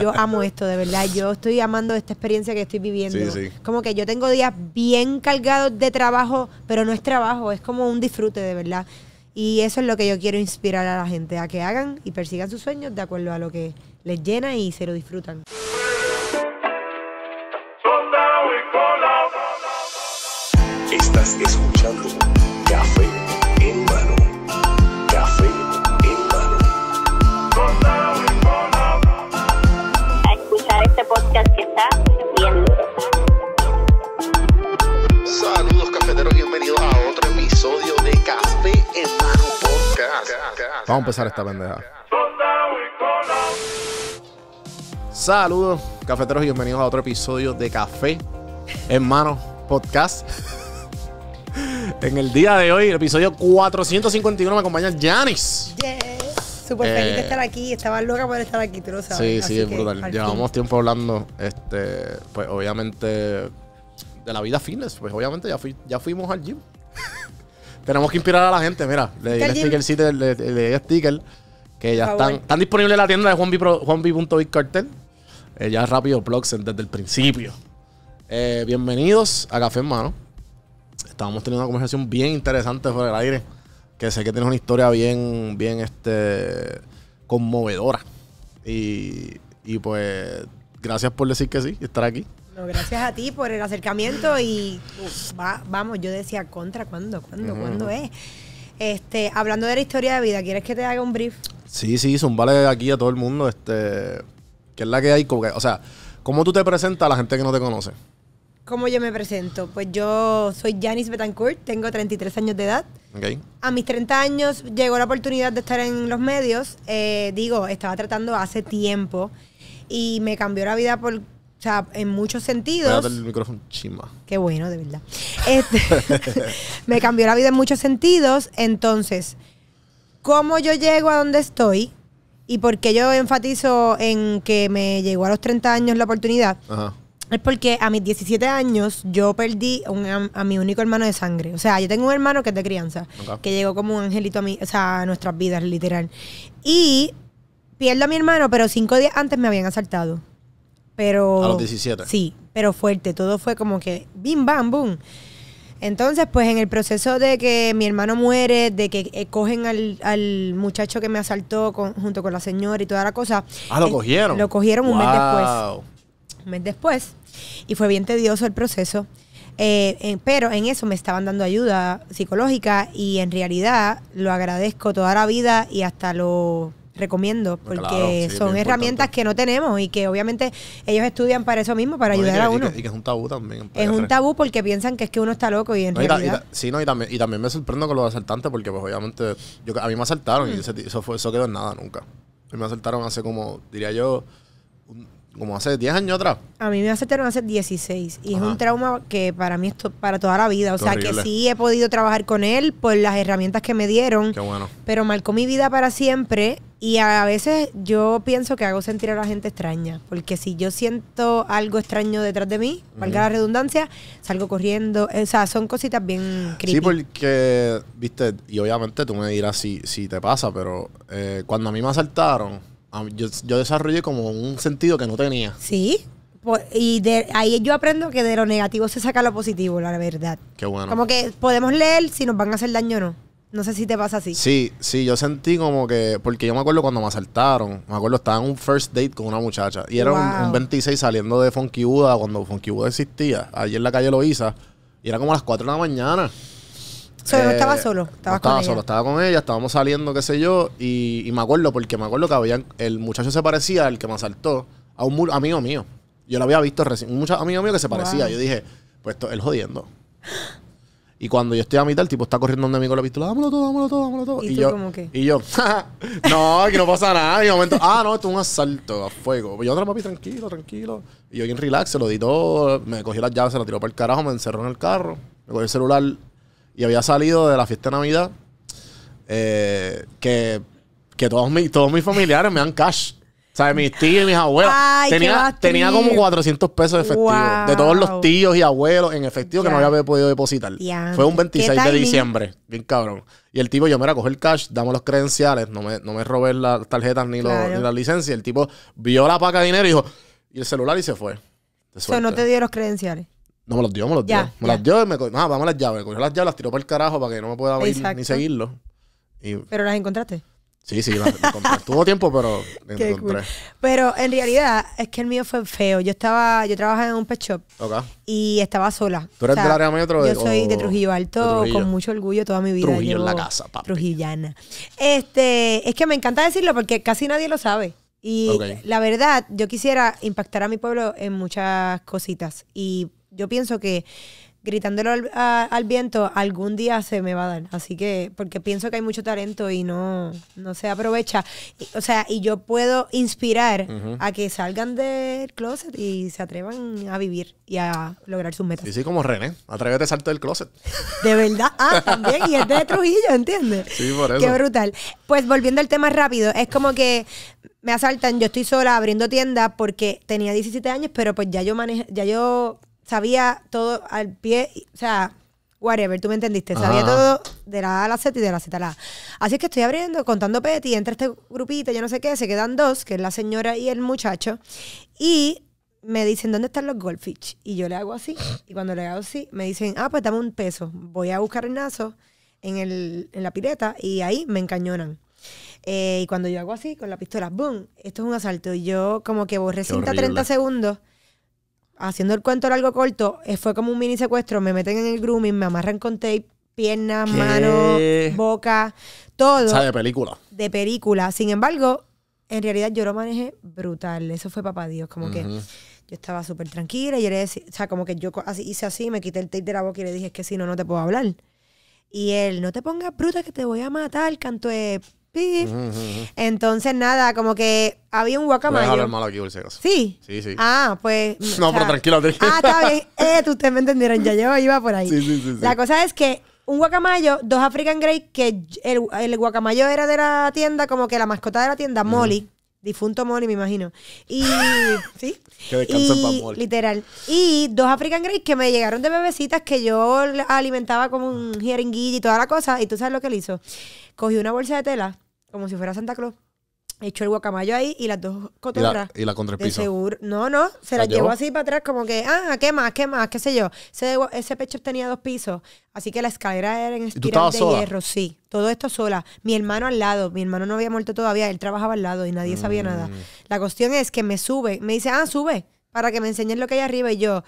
Yo amo esto, de verdad. Yo estoy amando esta experiencia que estoy viviendo. Como que yo tengo días bien cargados de trabajo, pero no es trabajo, es como un disfrute, de verdad. Y eso es lo que yo quiero inspirar a la gente, a que hagan y persigan sus sueños de acuerdo a lo que les llena y se lo disfrutan. Estás escuchando bienvenidos a otro episodio de Café en Mano Podcast. Vamos a empezar esta pendeja. Saludos, cafeteros, y bienvenidos a otro episodio de Café en Mano Podcast. en el día de hoy, el episodio 451, me acompaña Janis. Súper feliz de eh, estar aquí. Estaba loca por estar aquí, tú lo sabes. Sí, sí, es brutal. Llevamos tiempo hablando, este, pues obviamente de la vida fines Pues obviamente ya, ya fuimos al gym. Tenemos que inspirar a la gente. Mira, le di el sticker, de le, sticker. Que ya están, están disponibles en la tienda de juanbi.bitcartel. Eh, ya rápido, blogs desde el principio. Eh, bienvenidos a Café en Mano. Estábamos teniendo una conversación bien interesante sobre el aire. Que sé que tienes una historia bien, bien este, conmovedora. Y, y pues, gracias por decir que sí estar aquí gracias a ti por el acercamiento y vamos, yo decía, ¿contra cuándo? ¿Cuándo? ¿Cuándo es? Este, hablando de la historia de vida, ¿quieres que te haga un brief? Sí, sí, vale aquí a todo el mundo, este, que es la que hay, o sea, ¿cómo tú te presentas a la gente que no te conoce? ¿Cómo yo me presento? Pues yo soy Janice Betancourt, tengo 33 años de edad. A mis 30 años llegó la oportunidad de estar en los medios. Eh, digo, estaba tratando hace tiempo y me cambió la vida por o sea, en muchos sentidos. Qué bueno, de verdad. Este, me cambió la vida en muchos sentidos. Entonces, ¿cómo yo llego a donde estoy? Y por qué yo enfatizo en que me llegó a los 30 años la oportunidad. Es porque a mis 17 años yo perdí a, mi único hermano de sangre. O sea, yo tengo un hermano que es de crianza, que llegó como un angelito a, a nuestras vidas, literal. Y pierdo a mi hermano, pero cinco días antes me habían asaltado pero... A los 17. Sí, pero fuerte. Todo fue como que bim, bam, boom. Entonces, pues en el proceso de que mi hermano muere, de que eh, cogen al, muchacho que me asaltó junto con la señora y toda la cosa. Ah, lo eh, cogieron. lo cogieron un mes después. Un mes después. Y fue bien tedioso el proceso. Eh, pero en eso me estaban dando ayuda psicológica y en realidad lo agradezco toda la vida y hasta lo recomiendo, ah, porque son herramientas que no tenemos y que obviamente ellos estudian para eso mismo, para ayudar a uno. Y que, es un tabú también. Es un tabú porque piensan que es que uno está loco y en realidad... Y no, y también, y también me sorprendo con los asaltantes porque pues obviamente yo, a mí me asaltaron y mm. eso, fue, eso quedó en nada nunca. mí me asaltaron hace como, diría yo, como hace 10 años atrás. A mí me aceptaron hace 16 y es un trauma que para mí es para toda la vida. O sea, que sí he podido trabajar con él por las herramientas que me dieron. Qué bueno. Pero marcó mi vida para siempre y a veces yo pienso que hago sentir a la gente extraña. Porque si yo siento algo extraño detrás de mí, valga la redundancia, salgo corriendo. O sea, son cositas bien creepy. Sí, porque, viste, y obviamente tú me dirás si, si te pasa, pero eh, cuando a mí me asaltaron yo, yo desarrollé como un sentido que no tenía. Sí. Pues, y de, ahí yo aprendo que de lo negativo se saca lo positivo, la verdad. Qué bueno. Como que podemos leer si nos van a hacer daño o no. No sé si te pasa así. Sí, sí, yo sentí como que. Porque yo me acuerdo cuando me asaltaron. Me acuerdo, estaba en un first date con una muchacha. Y era un, 26 saliendo de Funky Buda cuando Funky Buda existía. Allí en la calle Loiza. Y era como a las 4 de la mañana. Solo, estaba eh, solo, estaba, con ella. estábamos saliendo, qué sé yo, y, me acuerdo porque me acuerdo que habían, el muchacho se parecía al que me asaltó a un amigo mío. Yo lo había visto recién, un muchacho, amigo mío que se parecía. Yo dije, pues esto, él jodiendo. Y cuando yo estoy a mitad, el tipo está corriendo donde amigo con la pistola, dámelo todo, dámelo todo, dámelo todo. Y, yo, como que? Y yo, no, que no pasa nada. Y un momento, ah, no, esto es un asalto a fuego. Yo, otra papi, tranquilo, tranquilo. Y yo, en relax, se lo di todo. Me cogió las llaves, se las tiró para el carajo, me encerró en el carro. Me cogió el celular, y había salido de la fiesta de Navidad eh, que, todos, mis, todos mis familiares me dan cash. O sea, mis tíos y mis abuelos. tenía, tenía como 400 pesos de efectivo. De todos los tíos y abuelos en efectivo que no había podido depositar. Fue un 26 de diciembre. Bien cabrón. Y el tipo, yo, me era coger el cash, damos los credenciales. No me, no me robé las tarjetas ni, las licencias. El tipo vio la paca de dinero y dijo, y el celular y se fue. O sea, no te dio los credenciales. No, me los dio, me los dio. Me las dio y me cogió. Ah, vamos a las llaves. Cogió las llaves, las tiró para el carajo para que no me pueda ir ni seguirlo. ¿Pero las encontraste? Sí, sí, las encontré. Tuvo tiempo, pero las encontré. Pero en realidad es que el mío fue feo. Yo estaba, yo trabajaba en un pet shop okay. y estaba sola. ¿Tú eres o sea, del área yo soy de Trujillo Alto, con mucho orgullo toda mi vida. Trujillo en la casa, papi. Trujillana. Este, es que me encanta decirlo porque casi nadie lo sabe. Y la verdad, yo quisiera impactar a mi pueblo en muchas cositas. Y yo pienso que gritándolo al, viento algún día se me va a dar. Así que, porque pienso que hay mucho talento y no, no se aprovecha. o sea, y yo puedo inspirar a que salgan del closet y se atrevan a vivir y a lograr sus metas. Y sí, como René, atrévete a salto del closet. De verdad, ah, también, y es de Trujillo, ¿entiendes? Sí, por eso. Qué brutal. Pues volviendo al tema rápido, es como que me asaltan, yo estoy sola abriendo tienda porque tenía 17 años, pero pues ya yo manejo, ya yo sabía todo al pie, o sea, whatever, tú me entendiste, sabía todo de la A a la Z y de la Z a la A. Así es que estoy abriendo, contando peti, entra este grupito, yo no sé qué, se quedan dos, que es la señora y el muchacho, y me dicen, ¿dónde están los goldfish? Y yo le hago así, y cuando le hago así, me dicen, ah, pues dame un peso, voy a buscar el nazo en, el, en la pileta, y ahí me encañonan. Eh, y cuando yo hago así, con la pistola, ¡boom! Esto es un asalto. Y yo como que borré cinta 30 segundos haciendo el cuento largo corto, eh, fue como un mini secuestro. Me meten en el grooming, me amarran con tape, piernas, manos, boca, todo. O sea, de película. De película. Sin embargo, en realidad yo lo manejé brutal. Eso fue papá Dios. Como que yo estaba súper tranquila y le decía, o sea, como que yo hice así, me quité el tape de la boca y le dije, es que si no, no te puedo hablar. Y él, no te pongas bruta que te voy a matar, canto de eh, entonces, nada, como que había un guacamayo. ¿Sí? Sí, sí. Ah, pues... no, pero tranquilo. Ah, está bien. Eh, ustedes me entendieron. Ya yo iba por ahí. Sí, sí, sí. La cosa es que un guacamayo, dos African Grey, que el, guacamayo era de la tienda, como que la mascota de la tienda, Molly. Difunto Molly, me imagino. Y. sí. Que Literal. Y dos African Grey que me llegaron de bebecitas que yo alimentaba como un jeringuillo y toda la cosa. Y tú sabes lo que él hizo. Cogió una bolsa de tela como si fuera Santa Claus. hecho el guacamayo ahí y las dos cotorras. Y la, y Seguro. No, no, se la, llevó así para atrás, como que, ah, ¿qué más? ¿Qué más? ¿Qué sé yo? Ese, pecho tenía dos pisos, así que la escalera era en espiral de hierro, sí. Todo esto sola. Mi hermano al lado, mi hermano no había muerto todavía, él trabajaba al lado y nadie sabía nada. Mm. La cuestión es que me sube, me dice, ah, sube, para que me enseñes lo que hay arriba. Y yo,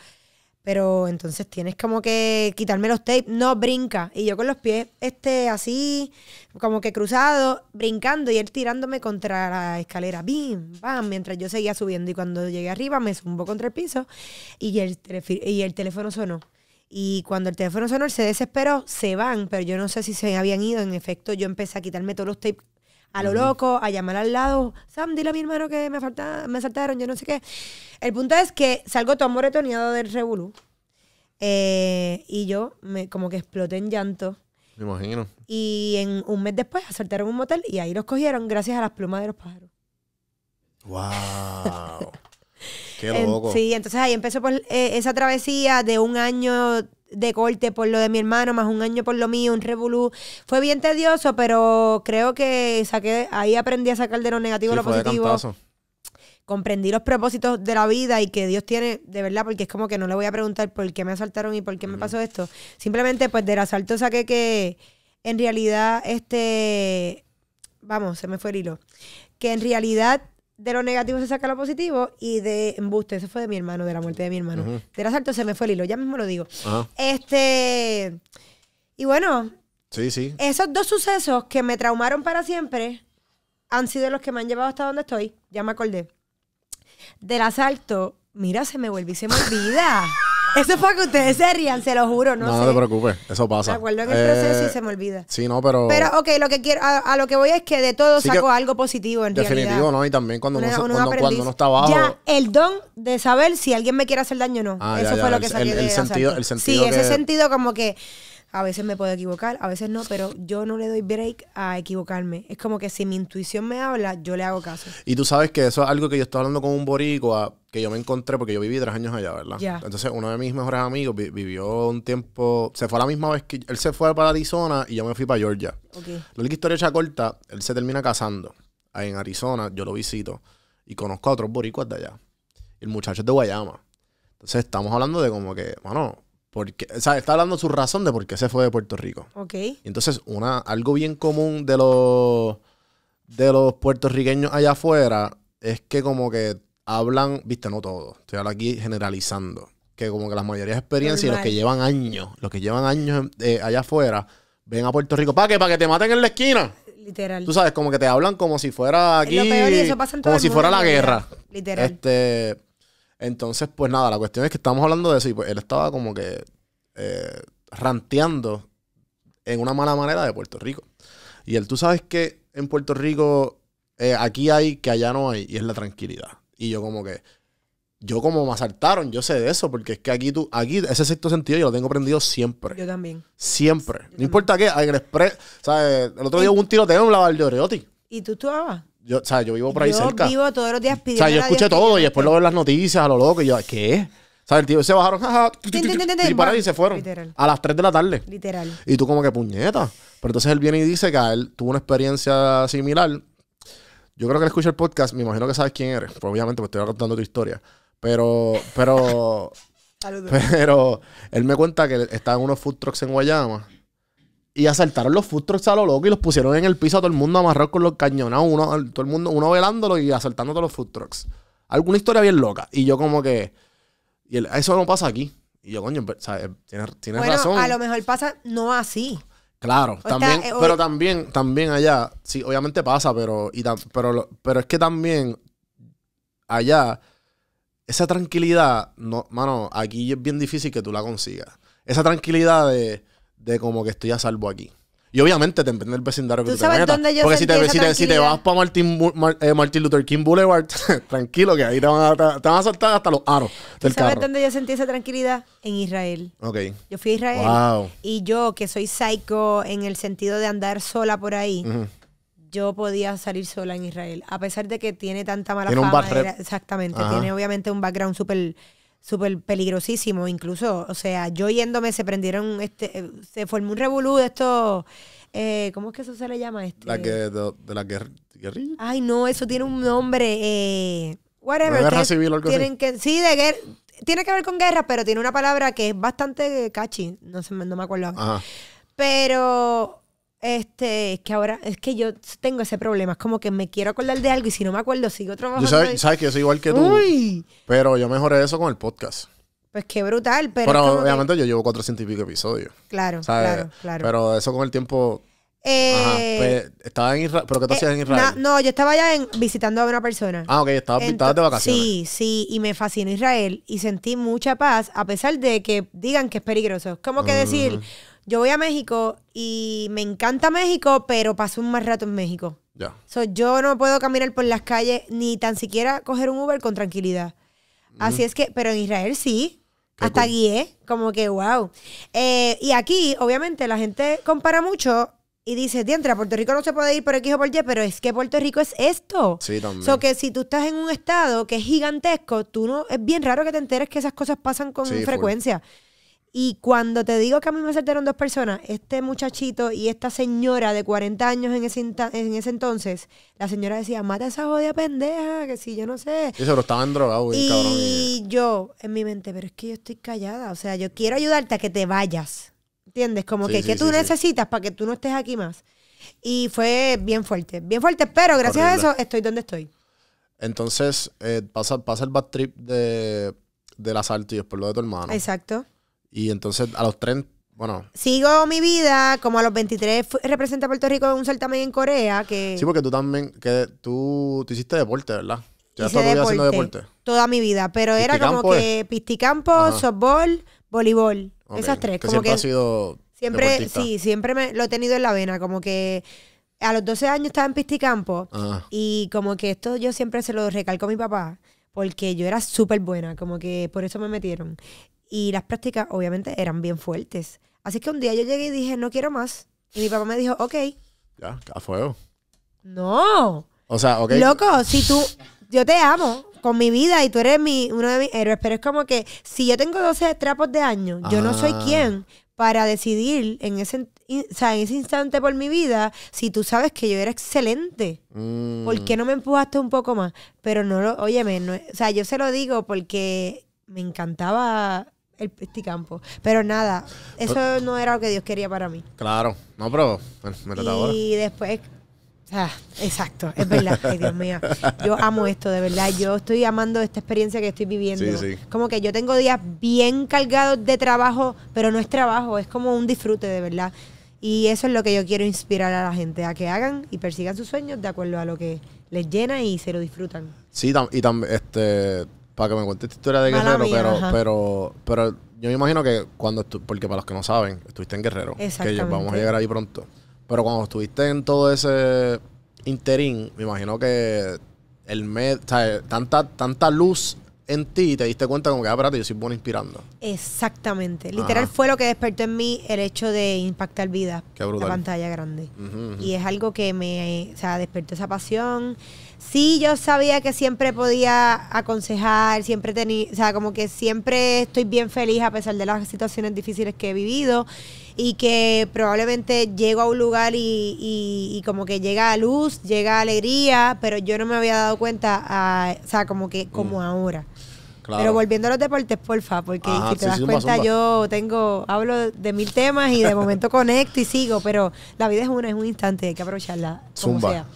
pero entonces tienes como que quitarme los tapes. No, brinca. Y yo con los pies este, así, como que cruzado, brincando y él tirándome contra la escalera. Bim, bam, mientras yo seguía subiendo. Y cuando llegué arriba me zumbó contra el piso y y el teléfono sonó. Y cuando el teléfono sonó, él se desesperó, se van, pero yo no sé si se habían ido. En efecto, yo empecé a quitarme todos los tapes a lo loco, a llamar al lado, Sam, dile a mi hermano que me, falta, me saltaron yo no sé qué. El punto es que salgo todo moretoneado del revolú eh, y yo me, como que exploté en llanto. Me imagino. Y en un mes después asaltaron un motel y ahí los cogieron gracias a las plumas de los pájaros. ¡Wow! ¡Qué loco! sí, entonces ahí empezó pues, eh, esa travesía de un año de corte por lo de mi hermano, más un año por lo mío, un revolú. Fue bien tedioso, pero creo que saqué, ahí aprendí a sacar de lo negativo sí, lo positivo. Comprendí los propósitos de la vida y que Dios tiene, de verdad, porque es como que no le voy a preguntar por qué me asaltaron y por qué me pasó esto. Simplemente, pues del asalto saqué que en realidad, este, vamos, se me fue el hilo. Que en realidad de lo negativo se saca lo positivo y de embuste, eso fue de mi hermano, de la muerte de mi hermano. Del asalto se me fue el hilo, ya mismo lo digo. Este. Y bueno. Sí, sí. Esos dos sucesos que me traumaron para siempre han sido los que me han llevado hasta donde estoy. Ya me acordé. Del asalto, mira, se me vuelve y se me olvida. Eso fue para que ustedes se rían, se lo juro, no, no, no te preocupes, eso pasa. Me acuerdo en el proceso y se me olvida. Eh, sí, no, pero. Pero, ok, lo que quiero, a, lo que voy es que de todo saco algo positivo en definitivo, realidad. Definitivo, ¿no? Y también cuando uno, cuando, está abajo. Ya, el don de saber si alguien me quiere hacer daño o no. Ah, eso fue lo que salió el, el de sentido, el sentido Sí, ese sentido como que a veces me puedo equivocar, a veces no, pero yo no le doy break a equivocarme. Es como que si mi intuición me habla, yo le hago caso. Y tú sabes que eso es algo que yo estaba hablando con un boricua que yo me encontré porque yo viví tres años allá, ¿verdad? Entonces uno de mis mejores amigos vivió un tiempo, se fue a la misma vez que él se fue para Arizona y yo me fui para Georgia. Okay. La única historia ya corta, él se termina casando en Arizona, yo lo visito y conozco a otros boricuas de allá. El muchacho es de Guayama. Entonces estamos hablando de como que, bueno, porque, o sea, está hablando su razón de por qué se fue de Puerto Rico. Ok. entonces, una, algo bien común de los, de los puertorriqueños allá afuera es que como que hablan, viste, no todo. estoy hablando aquí generalizando, que como que las mayoría de experiencia y los que llevan años, los que llevan años eh, allá afuera, ven a Puerto Rico, ¿para qué? ¿Para que te maten en la esquina? Literal. Tú sabes, como que te hablan como si fuera aquí, como si fuera la guerra. Literal. Este... Entonces, pues nada, la cuestión es que estamos hablando de eso y pues él estaba como que eh, ranteando en una mala manera de Puerto Rico. Y él, tú sabes que en Puerto Rico eh, aquí hay que allá no hay y es la tranquilidad. Y yo como que, yo como me asaltaron, yo sé de eso, porque es que aquí tú, aquí ese sexto sentido yo lo tengo prendido siempre. Yo también. Siempre. no importa qué, en el express, ¿sabes? El otro día hubo un tiroteo en la ¿Y tú tú yo, o sea, yo vivo por ahí cerca. Yo vivo todos los días pidiendo. O sea, yo escuché todo y después lo veo en las noticias, a lo loco. Y yo, ¿qué? O el tío se bajaron, y para y se fueron. A las 3 de la tarde. Literal. Y tú, como que puñeta. Pero entonces él viene y dice que a él tuvo una experiencia similar. Yo creo que él escucha el podcast, me imagino que sabes quién eres. obviamente, porque estoy contando tu historia. Pero, pero. Pero él me cuenta que está en unos food trucks en Guayama y asaltaron los food trucks a lo loco y los pusieron en el piso a todo el mundo amarrado con los cañonados, uno, todo el mundo, uno velándolo y asaltando todos los food trucks. Alguna historia bien loca. Y yo como que, y eso no pasa aquí. Y yo, coño, tienes, bueno, razón. a lo mejor pasa no así. Claro, también, eh, pero también, también allá, sí, obviamente pasa, pero, y pero, pero es que también allá, esa tranquilidad, no, mano, aquí es bien difícil que tú la consigas. Esa tranquilidad de de como que estoy a salvo aquí. Y obviamente te emprende el vecindario que sabes te dónde Porque si te, te, vas para Martin, eh, Martin, Luther King Boulevard, tranquilo, que ahí te van, a, te van a saltar hasta los aros ¿Tú sabes dónde yo sentí esa tranquilidad? En Israel. Ok. Yo fui a Israel. Wow. Y yo, que soy psycho en el sentido de andar sola por ahí, yo podía salir sola en Israel. A pesar de que tiene tanta mala tiene Un exactamente. Tiene obviamente un background súper súper peligrosísimo, incluso, o sea, yo yéndome se prendieron, este, eh, se formó un revolú de estos, eh, ¿cómo es que eso se le llama? esto La de, la guerrilla. Ay, no, eso tiene un nombre, eh, whatever. guerra civil o tienen Que, sí, de guerra, tiene que ver con guerra, pero tiene una palabra que es bastante catchy, no, no me acuerdo. Pero este, es que ahora, es que yo tengo ese problema. Es como que me quiero acordar de algo y si no me acuerdo, sigo trabajando. sabes, que yo soy igual que tú. Uy. Pero yo mejoré eso con el podcast. Pues qué brutal, pero. obviamente yo llevo 400 y pico episodios. Claro, claro, claro. Pero eso con el tiempo. Eh, pues, estaba en Israel. ¿Pero qué te eh, en Israel? No, yo estaba ya en, visitando a una persona. Ah, ok, estaba, pintada de vacaciones. Sí, sí, y me fascinó Israel y sentí mucha paz, a pesar de que digan que es peligroso. Como que decir yo voy a México y me encanta México, pero paso un más rato en México. Ya. yo no puedo caminar por las calles ni tan siquiera coger un Uber con tranquilidad. Así es que, pero en Israel sí. hasta aquí. guié, como que wow. Eh, y aquí, obviamente, la gente compara mucho y dice, dientra, a Puerto Rico no se puede ir por X o por Y, pero es que Puerto Rico es esto. Sí, también. sea, que si tú estás en un estado que es gigantesco, tú no, es bien raro que te enteres que esas cosas pasan con frecuencia. Y cuando te digo que a mí me acertaron dos personas, este muchachito y esta señora de 40 años en ese, en ese entonces, la señora decía, mata a esa jodida pendeja, que si yo no sé. se lo estaban drogados, y cabrón. Y yo, en mi mente, pero es que yo estoy callada. O sea, yo quiero ayudarte a que te vayas. ¿Entiendes? Como que, ¿qué tú necesitas para que tú no estés aquí más? Y fue bien fuerte, bien fuerte, pero gracias a eso estoy donde estoy. Entonces, eh, pasa, pasa el bad trip de, del asalto y después lo de tu hermano. Exacto. Y entonces a los 30, bueno. Sigo mi vida, como a los 23 representé a Puerto Rico en un certamen en Corea. que Sí, porque tú también, que tú, tú hiciste deporte, ¿verdad? Ya hice deporte, haciendo deporte. Toda mi vida, pero era como que pisticampo, softball, voleibol. Esas tres. como siempre que, sido Siempre, sí, siempre me, lo he tenido en la vena, como que a los 12 años estaba en Pisticampo y como que esto yo siempre se lo recalco a mi papá porque yo era súper buena, como que por eso me metieron y las prácticas obviamente eran bien fuertes. Así que un día yo llegué y dije, no quiero más. Y mi papá me dijo, ok. Ya, a fuego. No. O sea, ok. Loco, si tú, yo te amo con mi vida y tú eres mi, uno de mis héroes, pero es como que si yo tengo 12 trapos de año, yo no soy ah. quien para decidir en ese, en ese instante por mi vida si tú sabes que yo era excelente. Mm. ¿Por qué no me empujaste un poco más? Pero no lo, óyeme, o sea, yo se lo digo porque me encantaba el, este Pero nada, eso no era lo que Dios quería para mí. Claro, no, pero Y después, ah, exacto, es verdad, Dios mío, yo amo esto, de verdad, yo estoy amando esta experiencia que estoy viviendo. Como que yo tengo días bien cargados de trabajo, pero no es trabajo, es como un disfrute, de verdad. Y eso es lo que yo quiero inspirar a la gente, a que hagan y persigan sus sueños de acuerdo a lo que les llena y se lo disfrutan. Sí, y también, este para que me cuentes esta historia de Guerrero, pero, pero, pero yo me imagino que cuando, porque para los que no saben, estuviste en Guerrero, que vamos a llegar ahí pronto, pero cuando estuviste en todo ese interín, me imagino que el mes, o sea, tanta, tanta luz en ti y te diste cuenta como que, ah, yo soy bueno inspirando. Exactamente. Literal fue lo que despertó en mí el hecho de impactar vida La pantalla grande. Y es algo que me, o sea, despertó esa pasión sí yo sabía que siempre podía aconsejar, siempre tenía, o sea, como que siempre estoy bien feliz a pesar de las situaciones difíciles que he vivido y que probablemente llego a un lugar y, y, como que llega a luz, llega a alegría, pero yo no me había dado cuenta, o sea, como que como mm. ahora. Pero volviendo a los deportes, porfa, porque si te das cuenta, yo tengo, hablo de mil temas y de momento conecto y sigo, pero la vida es una, es un instante, hay que aprovecharla como sea.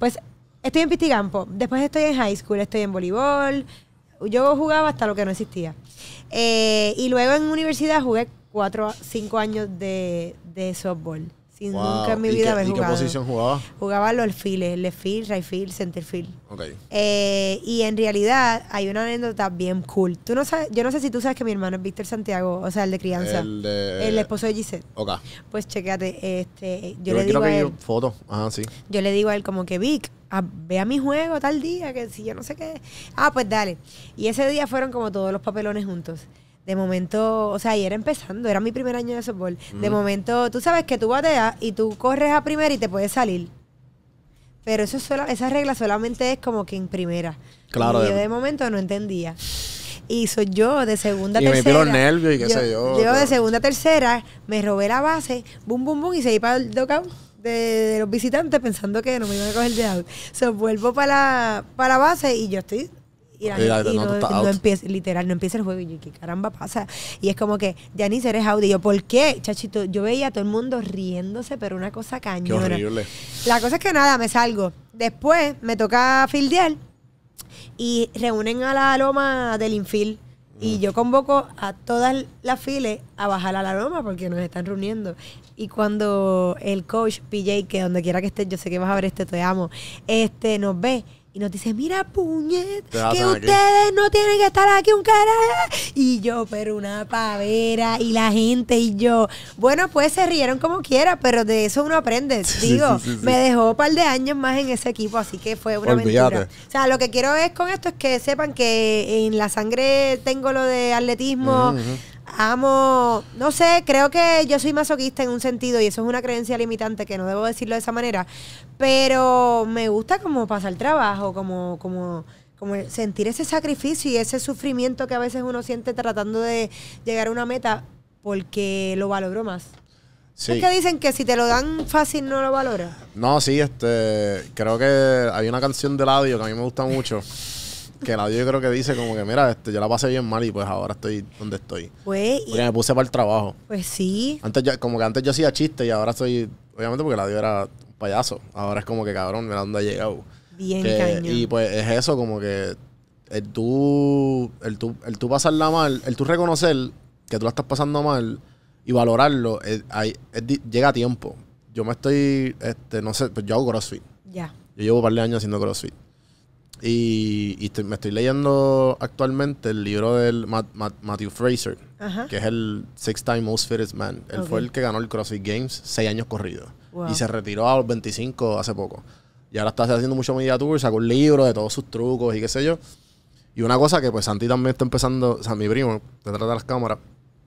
Pues Estoy en Pisticampo, después estoy en high school, estoy en voleibol. Yo jugaba hasta lo que no existía. Eh, y luego en universidad jugué cuatro, cinco años de, de softball. Sin nunca en mi vida qué, haber jugado. ¿Y qué posición jugaba? Jugaba los alfiles, left field, right field, center field. Okay. Eh, y en realidad hay una anécdota bien cool. Tú no sabes, yo no sé si tú sabes que mi hermano es Víctor Santiago, o sea, el de crianza. El, esposo de Gisette. Ok. Pues chécate, este, yo, le digo a él. Foto. sí. Yo le digo a él como que Vic, ah, ve a mi juego tal día, que si yo no sé qué. Ah, pues dale. Y ese día fueron como todos los papelones juntos de momento, o sea, y era empezando, era mi primer año de softball. De momento, tú sabes que tú bateas y tú corres a primera y te puedes salir. Pero eso sola, esa regla solamente es como que en primera. Claro. Y yo de momento no entendía. Y soy yo de segunda, a tercera. Me nervios y qué sé yo. de segunda, tercera, me robé la base, bum, bum, bum, y seguí para el dogout de, de, los visitantes pensando que no me iban a coger de out. Se vuelvo para la, para la base y yo estoy y, no, empieza, literal, no empieza el juego. Y yo, ¿qué caramba pasa? Y es como que, Janice, eres Audi. yo, ¿por qué? Chachito, yo veía a todo el mundo riéndose, pero una cosa cañona. La cosa es que nada, me salgo. Después me toca fildear y reúnen a la loma del infil. Y mm. yo convoco a todas las files a bajar a la loma porque nos están reuniendo. Y cuando el coach PJ, que donde quiera que esté, yo sé que vas a ver este, te amo, este nos ve, y nos dice, mira, puñet, que ustedes no tienen que estar aquí un carajo. Y yo, pero una pavera, y la gente, y yo, bueno, pues se rieron como quiera, pero de eso uno aprende. Digo, me dejó un par de años más en ese equipo, así que fue una mentira. O sea, lo que quiero es con esto es que sepan que en la sangre tengo lo de atletismo amo, no sé, creo que yo soy masoquista en un sentido y eso es una creencia limitante que no debo decirlo de esa manera, pero me gusta como pasar trabajo, como, como, como sentir ese sacrificio y ese sufrimiento que a veces uno siente tratando de llegar a una meta porque lo valoro más. Sí. Es dicen que si te lo dan fácil no lo valoras. No, sí, este, creo que hay una canción del audio que a mí me gusta mucho que DIO yo creo que dice como que, mira, este, yo la pasé bien mal y pues ahora estoy donde estoy. Pues, me puse para el trabajo. Pues sí. Antes como que antes yo hacía chistes y ahora estoy, obviamente porque la dio era un payaso. Ahora es como que cabrón, mira dónde ha llegado. Bien que, Y pues es eso, como que el tú, el tú, el tú pasarla mal, el tú reconocer que tú la estás pasando mal y valorarlo, eh, llega a tiempo. Yo me estoy, este, no sé, pues yo hago CrossFit. Ya. Yo llevo un par de años haciendo CrossFit. Y, me estoy leyendo actualmente el libro del Matthew Fraser, que es el Six Time Most Fittest Man. Él fue el que ganó el CrossFit Games seis años corridos. Y se retiró a los 25 hace poco. Y ahora está haciendo mucho media tour, sacó un libro de todos sus trucos y qué sé yo. Y una cosa que pues Santi también está empezando, o sea, mi primo, detrás de las cámaras.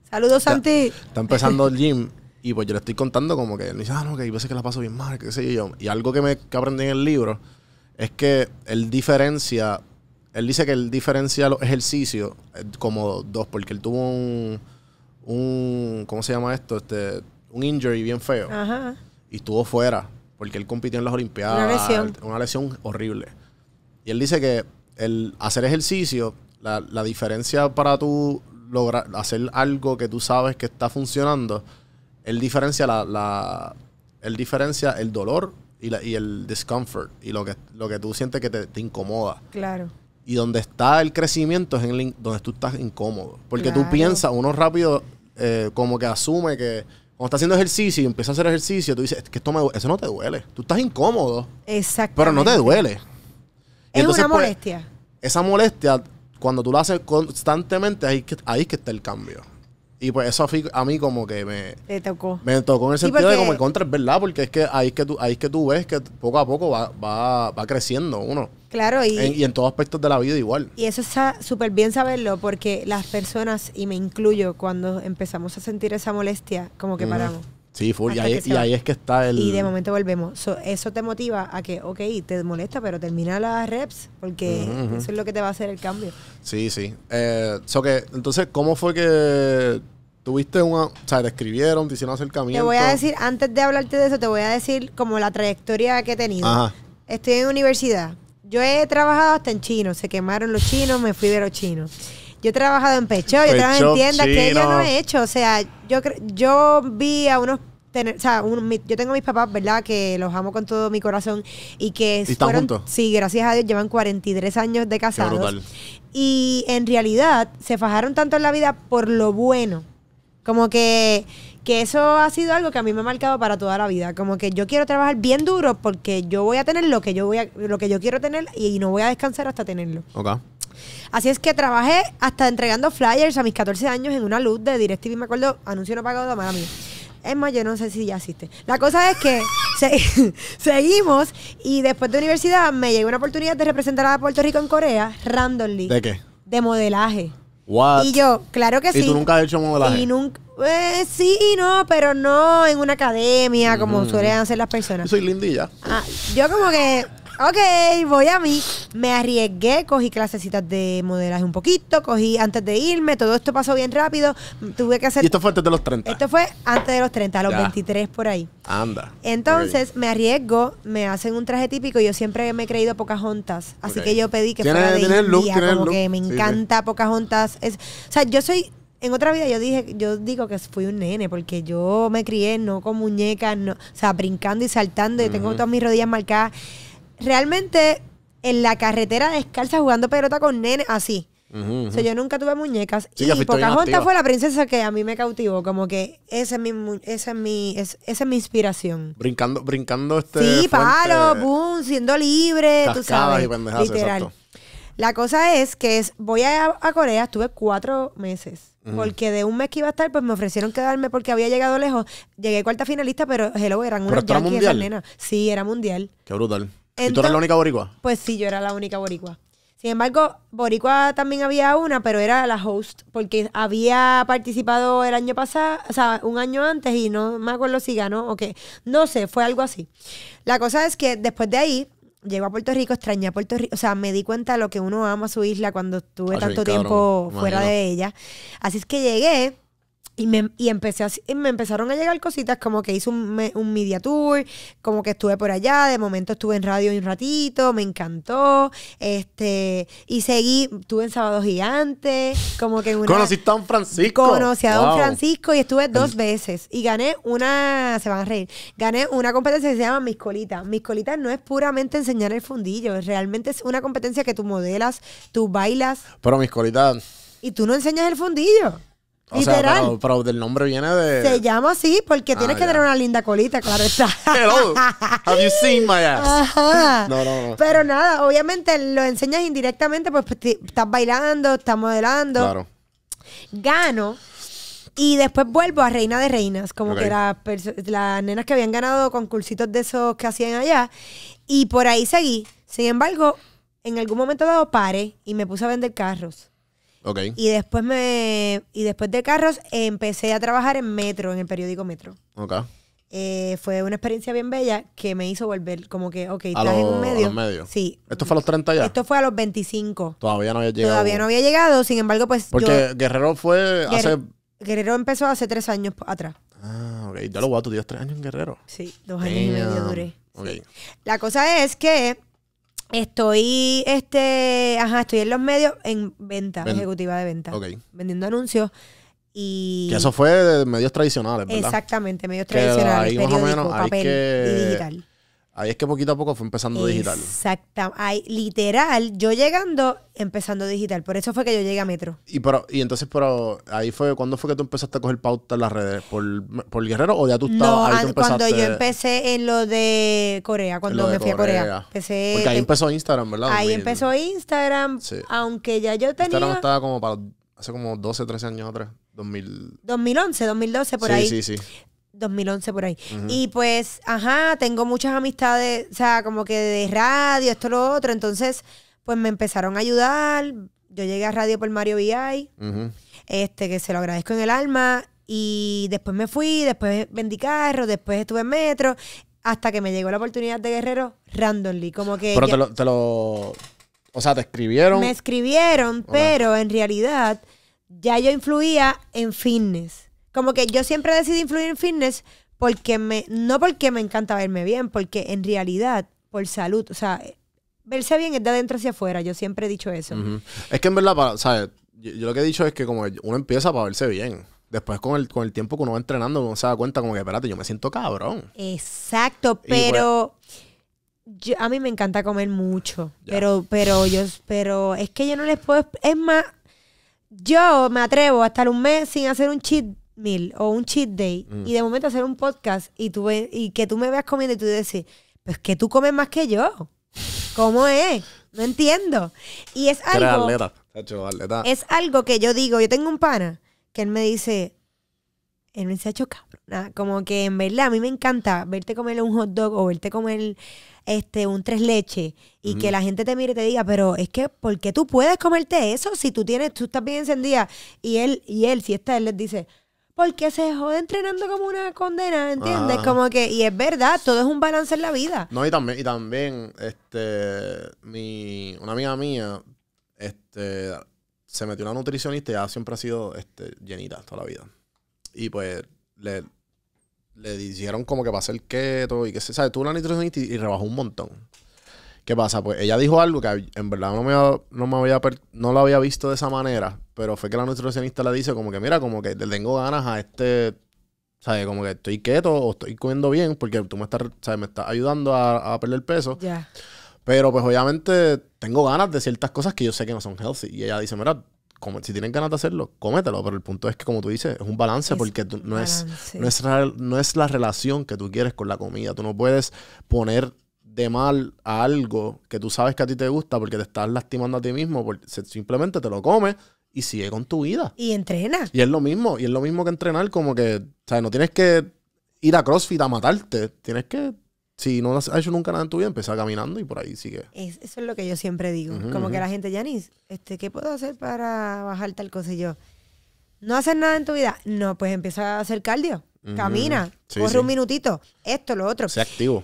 Saludos, Santi. Está empezando el gym. Y pues yo le estoy contando como que él me dice, ah, no, que hay veces que la paso bien mal, qué sé yo. Y algo que, me, que aprendí en el libro es que él diferencia, él dice que él diferencia los ejercicios eh, como dos, porque él tuvo un, un ¿cómo se llama esto? Este, un injury bien feo. Y estuvo fuera, porque él compitió en las Olimpiadas. Una lesión. Una lesión horrible. Y él dice que el hacer ejercicio, la, diferencia para tú lograr hacer algo que tú sabes que está funcionando, el diferencia la, la él diferencia el dolor y, el discomfort y lo que, lo que tú sientes que te, incomoda. Claro. Y donde está el crecimiento es en donde tú estás incómodo. Porque tú piensas, uno rápido eh, como que asume que cuando estás haciendo ejercicio y empiezas a hacer ejercicio, tú dices, que esto eso no te duele. Tú estás incómodo. Exacto. Pero no te duele. Es entonces, una pues, molestia. esa molestia, cuando tú la haces constantemente, ahí, ahí es que está el cambio. Y pues eso a mí como que me... me tocó. Me tocó en el sentido de como el contra verdad, porque es que ahí es que tú, ahí que tú ves que poco a poco va, va, va creciendo uno. Claro, y en, y en todos aspectos de la vida igual. Y eso está súper bien saberlo, porque las personas, y me incluyo, cuando empezamos a sentir esa molestia, como que paramos. Sí, Y ahí, es que está el. Y de momento volvemos. eso te motiva a que, ok, te molesta, pero termina las reps, porque eso es lo que te va a hacer el cambio. Sí, sí. Eh, que, entonces, ¿cómo fue que tuviste una. O sea, te escribieron, te hicieron hacer acercamiento? Te voy a decir, antes de hablarte de eso, te voy a decir como la trayectoria que he tenido. Estoy en universidad. Yo he trabajado hasta en chino. Se quemaron los chinos, me fui de los chinos. Yo he trabajado en pecho, yo he trabajado en tiendas que yo no he hecho. O sea, yo, yo vi a unos Tener, o sea, yo tengo mis papás, ¿verdad? Que los amo con todo mi corazón y que ¿Y juntos? sí, gracias a Dios llevan 43 años de casados. Y en realidad se fajaron tanto en la vida por lo bueno. Como que que eso ha sido algo que a mí me ha marcado para toda la vida, como que yo quiero trabajar bien duro porque yo voy a tener lo que yo voy a, lo que yo quiero tener y no voy a descansar hasta tenerlo. Okay. Así es que trabajé hasta entregando flyers a mis 14 años en una luz de DirecTV, me acuerdo, anuncio no pagado, mala mía. Es más, yo no sé si ya asiste. La cosa es que seguimos y después de universidad me llegó una oportunidad de representar a Puerto Rico en Corea, randomly. ¿De qué? De modelaje. What? Y yo, claro que sí. ¿Y tú nunca has hecho modelaje? Eh, y nunca, sí no, pero no en una academia como mm. suelen hacer las personas. soy lindilla. Ah, yo como que Ok, voy a mí. Me arriesgué, cogí clasecitas de modelaje un poquito, cogí antes de irme, todo esto pasó bien rápido. Tuve que hacer. ¿Y esto fue antes de los 30? Esto fue antes de los 30, a los 23 por ahí. Anda. Entonces me arriesgo, me hacen un traje típico. Yo siempre me he creído pocas juntas, así que yo pedí que fuera de día, como que me encanta pocas juntas. o sea, yo soy en otra vida yo dije, yo digo que fui un nene, porque yo me crié no con muñecas, no, o sea, brincando y saltando, y tengo todas mis rodillas marcadas realmente en la carretera descalza jugando pelota con nene así. o sea yo nunca tuve muñecas. y Pocahontas fue la princesa que a mí me cautivó. Como que esa es mi, esa es mi, esa es mi inspiración. Brincando, brincando este. Sí, palo, boom, siendo libre, tú sabes. literal. Exacto. La cosa es que voy a, Corea, estuve cuatro meses. Porque de un mes que iba a estar, pues me ofrecieron quedarme porque había llegado lejos. Llegué cuarta finalista, pero hello, eran unos yankees esas nenas. Sí, era mundial. Qué brutal tú eras la única boricua? Pues sí, yo era la única boricua. Sin embargo, boricua también había una, pero era la host, porque había participado el año pasado, o sea, un año antes y no me acuerdo si ganó o qué. No sé, fue algo así. La cosa es que después de ahí, llego a Puerto Rico, extrañé a Puerto Rico, o sea, me di cuenta de lo que uno ama a su isla cuando estuve ah, tanto tiempo fuera de ella. Así es que llegué y, me, y empecé me empezaron a llegar cositas como que hice un, un, media tour, como que estuve por allá, de momento estuve en radio un ratito, me encantó, este, y seguí, estuve en Sábado Gigante, como que a Don Francisco? Conocí a Don Francisco y estuve dos veces, y gané una, se van a reír, gané una competencia que se llama Mis Colitas. Mis Colitas no es puramente enseñar el fundillo, realmente es una competencia que tú modelas, tú bailas. Pero Mis Colitas... Y tú no enseñas el fundillo. Literal. pero, del nombre viene de. Se llama así porque tienes ah, que tener una linda colita, claro está. Have you seen my ass? No, no, no. Pero nada, obviamente lo enseñas indirectamente, pues, pues estás bailando, estás modelando. Claro. Gano. Y después vuelvo a Reina de Reinas, como que las, las nenas que habían ganado concursitos de esos que hacían allá. Y por ahí seguí. Sin embargo, en algún momento dado pare y me puse a vender carros. Y después me y después de carros empecé a trabajar en Metro, en el periódico Metro. Eh, fue una experiencia bien bella que me hizo volver como que, ok, estás en un medio. A los medios. Sí. ¿Esto fue a los 30 ya? Esto fue a los 25. Todavía no había llegado. Todavía no había llegado, sin embargo, pues Porque Guerrero fue hace... Guerrero empezó hace tres años atrás. Ah, ok. Ya lo voy a tu tres años en Guerrero. Sí, dos años y medio duré. Okay. La cosa es que Estoy, este, ajá, estoy en los medios en venta, ejecutiva de venta. Vendiendo anuncios. Y. Que eso fue de medios tradicionales, ¿verdad? Exactamente, medios tradicionales, ahí más menos hay digital. Ahí es que poquito a poco fue empezando digital. Exacto. literal, yo llegando, empezando digital. Por eso fue que yo llegué a Metro. Y pero, y entonces, pero ahí fue, ¿cuándo fue que tú empezaste a coger pauta en las redes? ¿Por, por Guerrero o ya tú estabas no, ahí tú cuando yo empecé en lo de Corea, cuando me fui a Corea. Empecé Porque ahí empezó Instagram, ¿verdad? Ahí empezó Instagram, aunque ya yo tenía... Instagram estaba como para hace como 12, 13 años atrás. 2000... 2011, 2012, por ahí. Sí, sí, sí. 2011 por ahí. Y pues, ajá, tengo muchas amistades, o sea, como que de radio, esto, lo otro. Entonces, pues me empezaron a ayudar. Yo llegué a radio por Mario VI, este, que se lo agradezco en el alma. Y después me fui, después vendí carro, después estuve en metro, hasta que me llegó la oportunidad de Guerrero randomly. Como que. Pero te, lo, O sea, te escribieron. Me escribieron, pero en realidad ya yo influía en fitness. Como que yo siempre he decidido influir en fitness porque me, no porque me encanta verme bien, porque en realidad, por salud, o sea, verse bien es de adentro hacia afuera. Yo siempre he dicho eso. Es que en verdad, o ¿sabes? Yo, lo que he dicho es que como uno empieza para verse bien. Después con el, con el tiempo que uno va entrenando, uno se da cuenta como que, espérate, yo me siento cabrón. Exacto, pues pero... Yo, a mí me encanta comer mucho, pero pero yo pero es que yo no les puedo es más yo me atrevo a estar un mes sin hacer un cheat o un cheat day mm. y de momento hacer un podcast y, tú, y que tú me veas comiendo y tú decís, pues que tú comes más que yo. ¿Cómo es? No entiendo. Y es algo... Es algo que yo digo, yo tengo un pana que él me dice, él me dice, cabrón. Como que en verdad a mí me encanta verte comer un hot dog o verte comer este, un tres leche y que mm. la gente te mire y te diga, pero es que, ¿por qué tú puedes comerte eso si tú tienes, tú estás bien encendida? Y él, y él, si está, él les dice, porque se jode entrenando como una condena, ¿entiendes? Como que, y es verdad, todo es un balance en la vida. No, y también, y también, este, mi, una amiga mía, este, se metió una nutricionista y ella siempre ha sido, este, llenita toda la vida. Y pues, le, le dijeron como que a el keto y que se sabe, tuvo una nutricionista y, rebajó un montón. ¿Qué pasa? Pues ella dijo algo que en verdad no me, no me había, no lo había visto de esa manera pero fue que la nutricionista la dice como que, mira, como que tengo ganas a este, ¿sabes? Como que estoy quieto o estoy comiendo bien porque tú me estás, ¿sabes? Me estás ayudando a, perder peso. Ya. Pero pues obviamente tengo ganas de ciertas cosas que yo sé que no son healthy. Y ella dice, mira, si tienes ganas de hacerlo, cómetelo. Pero el punto es que, como tú dices, es un balance porque no, Es, no, es, no es la relación que tú quieres con la comida. Tú no puedes poner de mal a algo que tú sabes que a ti te gusta porque te estás lastimando a ti mismo. simplemente te lo comes y sigue con tu vida. Y entrena. Y es lo mismo, y es lo mismo que entrenar, como que, o sea, no tienes que ir a CrossFit a matarte, tienes que, si no has hecho nunca nada en tu vida, empezar caminando y por ahí sigue. eso es lo que yo siempre digo, como que la gente, Janis, este, ¿qué puedo hacer para bajar tal cosa? Y yo, ¿no haces nada en tu vida? No, pues empieza a hacer cardio, camina, corre un minutito, esto, lo otro. Se activo.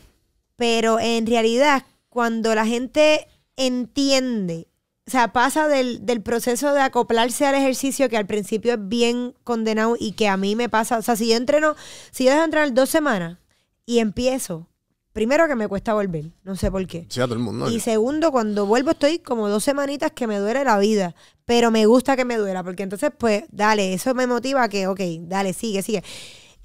Pero en realidad, cuando la gente entiende o sea, pasa del, proceso de acoplarse al ejercicio que al principio es bien condenado y que a mí me pasa. O sea, si yo entreno, si yo dejo entrenar dos semanas y empiezo, primero que me cuesta volver, no sé por qué. Sí, a todo el mundo. Y segundo, cuando vuelvo estoy como dos semanitas que me duele la vida, pero me gusta que me duela, porque entonces, pues, dale, eso me motiva que, ok, dale, sigue, sigue.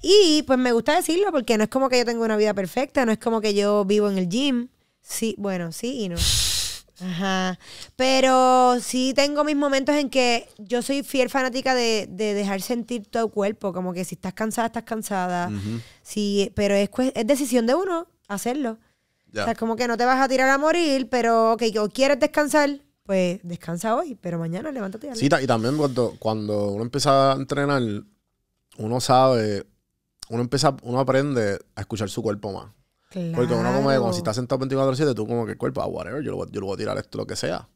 Y pues me gusta decirlo porque no es como que yo tengo una vida perfecta, no es como que yo vivo en el gym. Sí, bueno, sí y no. Ajá. Pero sí tengo mis momentos en que yo soy fiel fanática de, dejar sentir todo el cuerpo. Como que si estás cansada, estás cansada. sí, pero es, decisión de uno hacerlo. O sea, es como que no te vas a tirar a morir, pero que quieres descansar, pues descansa hoy, pero mañana levántate. sí, y también cuando, cuando uno empieza a entrenar, uno sabe, uno empieza, uno aprende a escuchar su cuerpo más. Porque uno como, que, como si estás sentado 24-7, tú como que el cuerpo, ah, whatever, yo lo, yo lo, voy a tirar esto, lo que sea.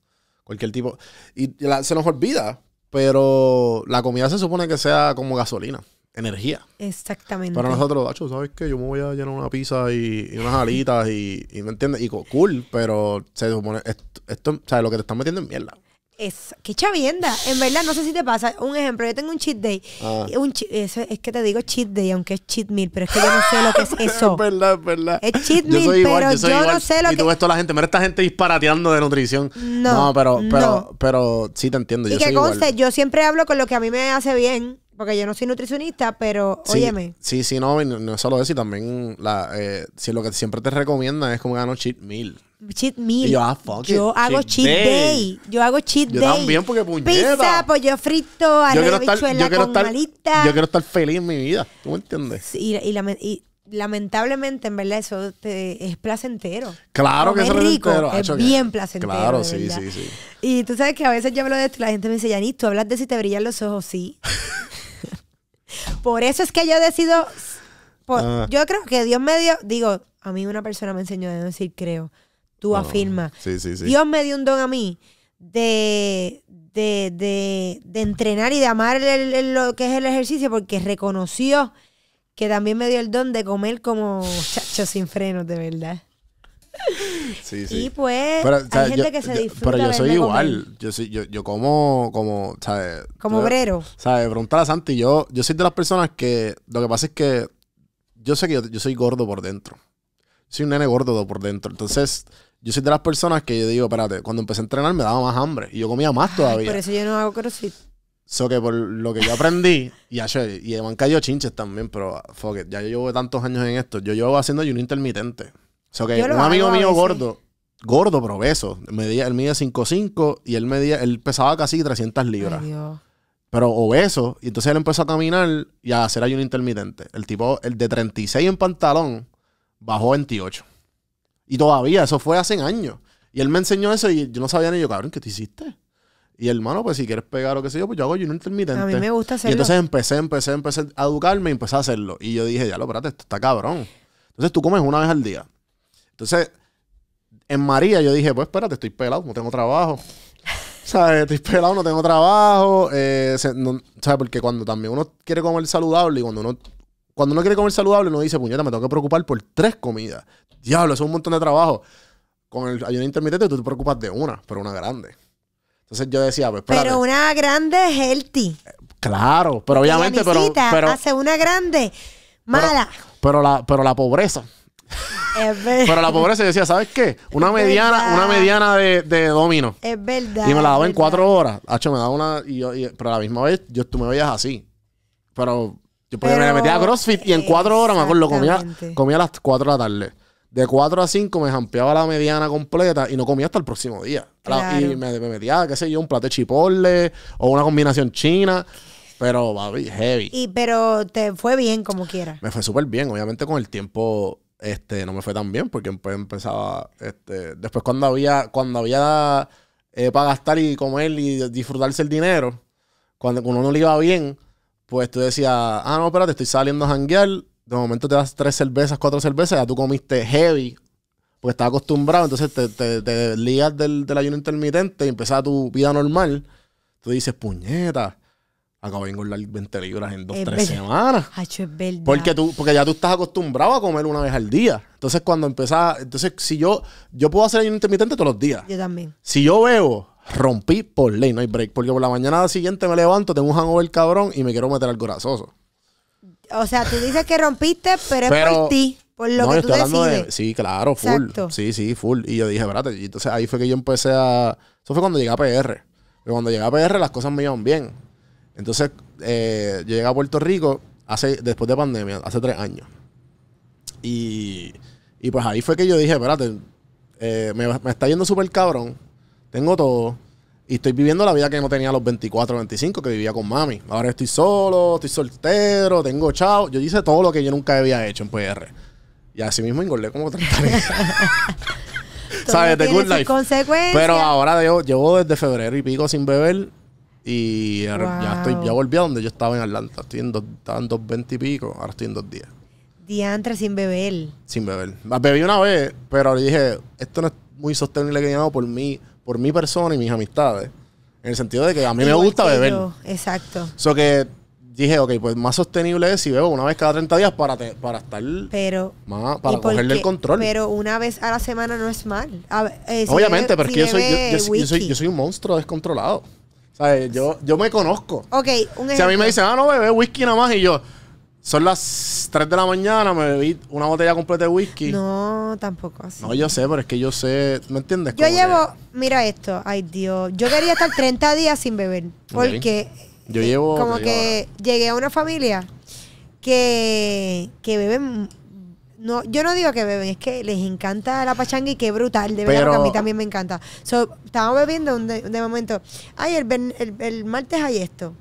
Cualquier tipo. Y se nos olvida, pero la comida se supone que sea como gasolina, energía. Exactamente. Para nosotros, Dacho, ¿sabes qué? Yo me voy a llenar una pizza y, unas alitas y, ¿me entiendes? Y cool, pero se supone, esto, o sea, Lo que te están metiendo es mierda. Es, qué chavienda. En verdad, no sé si te pasa. Un ejemplo, yo tengo un cheat day. Ah. Un es, que te digo cheat day, aunque es cheat meal, pero es que yo no sé lo que es eso. es verdad, es verdad. Es cheat meal, pero yo, no sé lo y que... Y tú ves toda la gente, mira esta gente disparateando de nutrición. No, pero, pero, pero, sí te entiendo. Y yo que yo siempre hablo con lo que a mí me hace bien porque yo no soy nutricionista, pero óyeme. Sí, sí, no, no, es solo eso, y también la, eh, si lo que siempre te recomiendan es como ganar cheat meal. Cheat meal. Ah, yo, hago cheat day. Yo hago cheat day. Yo también, porque puñeta. Pizza, pollo frito, arroz bichuela yo malita. Yo quiero estar feliz en mi vida. ¿Tú me entiendes? y, y lamentablemente, en verdad, eso te, es placentero. Claro que es placentero. Es bien placentero. Claro, sí, sí, sí. Y tú sabes que a veces yo hablo de esto y la gente me dice, Yanis, tú hablas de si te brillan los ojos, sí. Por eso es que yo decido. Ah. Yo creo que Dios me dio. Digo, a mí una persona me enseñó a decir creo. Tú afirmas ah, afirma. Dios me dio un don a mí de, de, de, entrenar y de amar lo que es el ejercicio porque reconoció que también me dio el don de comer como chacho sin frenos, de verdad. Sí, sí. Y pues hay gente que se disfruta. Pero yo soy igual. Yo, soy, yo, como, como, Como obrero. ¿Sabes? Preguntar a Santi, yo, yo soy de las personas que. Lo que pasa es que yo sé que yo, soy gordo por dentro. Soy un nene gordo por dentro. Entonces, yo soy de las personas que yo digo, espérate, cuando empecé a entrenar me daba más hambre y yo comía más todavía. por eso yo no hago crossfit. So que por lo que yo aprendí, y, y me han caído chinches también, pero fuck ya yo llevo tantos años en esto. Yo llevo haciendo ayuno intermitente un amigo mío gordo, gordo pero obeso, medía, él medía 5'5 y él medía, él pesaba casi 300 libras. Pero obeso, y entonces él empezó a caminar y a hacer ayuno intermitente. El tipo, el de 36 en pantalón, bajó 28. Y todavía, eso fue hace años. Y él me enseñó eso y yo no sabía ni yo, cabrón, ¿qué te hiciste? Y hermano, pues si quieres pegar o qué sé yo, pues yo hago ayuno intermitente. A mí me gusta hacerlo. Y entonces empecé, empecé, empecé a educarme y empecé a hacerlo. Y yo dije, ya lo, espérate, esto está cabrón. Entonces tú comes una vez al día. Entonces, en María yo dije, pues espérate, estoy pelado, no tengo trabajo. ¿Sabes? Estoy pelado, no tengo trabajo. Eh, ¿Sabes? Porque cuando también uno quiere comer saludable y cuando uno, cuando uno quiere comer saludable, uno dice, puñeta, me tengo que preocupar por tres comidas. Diablo, eso es un montón de trabajo. Con el ayuno intermitente tú te preocupas de una, pero una grande. Entonces yo decía, pues espérate. Pero una grande es healthy. Claro, pero obviamente, pero, pero, Hace una grande mala. pero, la, pero la pobreza Pero la pobreza decía, ¿sabes qué? Una mediana, una mediana de, de domino. Es verdad. Y me la daba en cuatro horas. Hacho, me daba una. pero a la misma vez, yo, tú me veías así. Pero yo la metía a CrossFit y en cuatro horas, me acuerdo, comía, comía a las cuatro de la tarde. De cuatro a cinco me jampeaba la mediana completa y no comía hasta el próximo día. Y me, metía, qué sé yo, un plato de chipotle o una combinación china. Pero, baby, heavy. Y pero te fue bien como quiera. Me fue súper bien. Obviamente con el tiempo este, no me fue tan bien porque pues, empezaba, este, después cuando había, cuando había eh, para gastar y comer y disfrutarse el dinero, cuando uno no le iba bien, pues tú decías, ah, no, espérate, estoy saliendo a janguear, de momento te das tres cervezas, cuatro cervezas, ya tú comiste heavy, porque estaba acostumbrado, entonces te, te, te ligas del, del ayuno intermitente y empezaba tu vida normal, tú dices, puñeta, acabo de engordar 20 libras en 2, 3 semanas. es Porque, tú, porque ya tú estás acostumbrado a comer una vez al día. Entonces, cuando empezás, entonces, si yo, yo puedo hacer ayuno intermitente todos los días. Yo también. Si yo veo, rompí por ley, no hay break. Porque por la mañana siguiente me levanto, tengo un hangover cabrón y me quiero meter al corazoso. O sea, tú dices que rompiste, pero, es por ti. Por lo que tú decides. sí, claro, full. Sí, sí, full. Y yo dije, espérate, entonces ahí fue que yo empecé a... Eso fue cuando llegué a PR. Pero cuando llegué a PR las cosas me iban bien. Entonces, eh, yo llegué a Puerto Rico hace, después de pandemia, hace tres años. Y, pues ahí fue que yo dije, espérate, eh, me, está yendo súper cabrón, tengo todo, y estoy viviendo la vida que no tenía a los 24, 25, que vivía con mami. Ahora estoy solo, estoy soltero, tengo chao. Yo hice todo lo que yo nunca había hecho en PR. Y así mismo engordé como 30 ¿Sabes? De Good Life. Pero ahora llevo desde febrero y pico sin beber y ya estoy, ya volví a donde yo estaba en Atlanta. Estoy en dos, estaba y pico, ahora estoy en día antes sin beber. Sin beber. Bebí una vez, pero dije, esto no es muy sostenible que yo por mí, por mi persona y mis amistades. En el sentido de que a mí me gusta beber. Exacto. So que dije, ok, pues más sostenible es si bebo una vez cada 30 días para, para estar pero, para cogerle el control. Pero una vez a la semana no es mal. Eh, Obviamente, porque yo, soy, yo, soy, yo soy un monstruo descontrolado. Yo, yo me conozco. Ok, un ejemplo. Si a mí me dicen, ah, no, bebé whisky nada más, y yo, son las 3 de la mañana, me bebí una botella completa de whisky. No, tampoco así. No, yo sé, pero es que yo sé, ¿me entiendes? Yo llevo, mira esto, ay Dios, yo quería estar 30 días sin beber, porque yo llevo... Como que llegué a una familia que, que beben no, yo no digo que beben, es que les encanta la pachanga y qué brutal, de verdad, a mí también me encanta. Estaba bebiendo de, momento, ay, el, martes hay esto,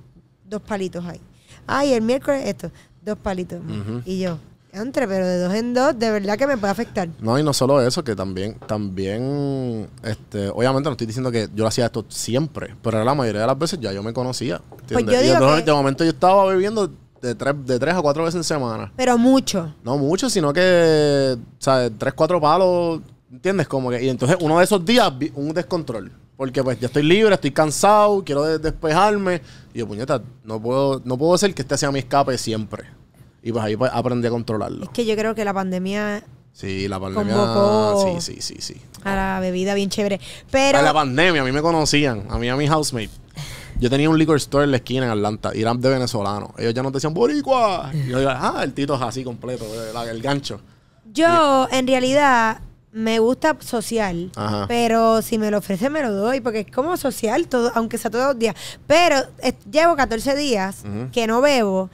dos palitos hay. Ay, el miércoles esto, dos palitos. Y yo, entre, pero de dos en dos, de verdad que me puede afectar. No, y no solo eso, que también, también, este, obviamente no estoy diciendo que yo lo hacía esto siempre, pero la mayoría de las veces ya yo me conocía. ¿entiendes? Pues yo digo de momento yo estaba bebiendo de tres, de a cuatro veces en semana. Pero mucho. No mucho, sino que, o sea, Tres, cuatro palos, ¿entiendes? Como que, y entonces uno de esos días, un descontrol. Porque pues ya estoy libre, estoy cansado, quiero despejarme. Y yo, puñeta, no puedo, no puedo hacer que esté sea mi escape siempre. Y pues ahí pues, aprendí a controlarlo. Es que yo creo que la pandemia Sí, la pandemia. sí, sí, sí, sí. A la bebida bien chévere. Pero. A la pandemia, a mí me conocían, a mí a mi housemate. Yo tenía un liquor store en la esquina en Atlanta y eran de venezolanos. Ellos ya te decían boricua. Eh. Y yo digo ah, el tito es así completo, el, gancho. Yo, en realidad, me gusta social, pero si me lo ofrecen me lo doy, porque es como social, todo, aunque sea todos los días. Pero llevo 14 días que no bebo.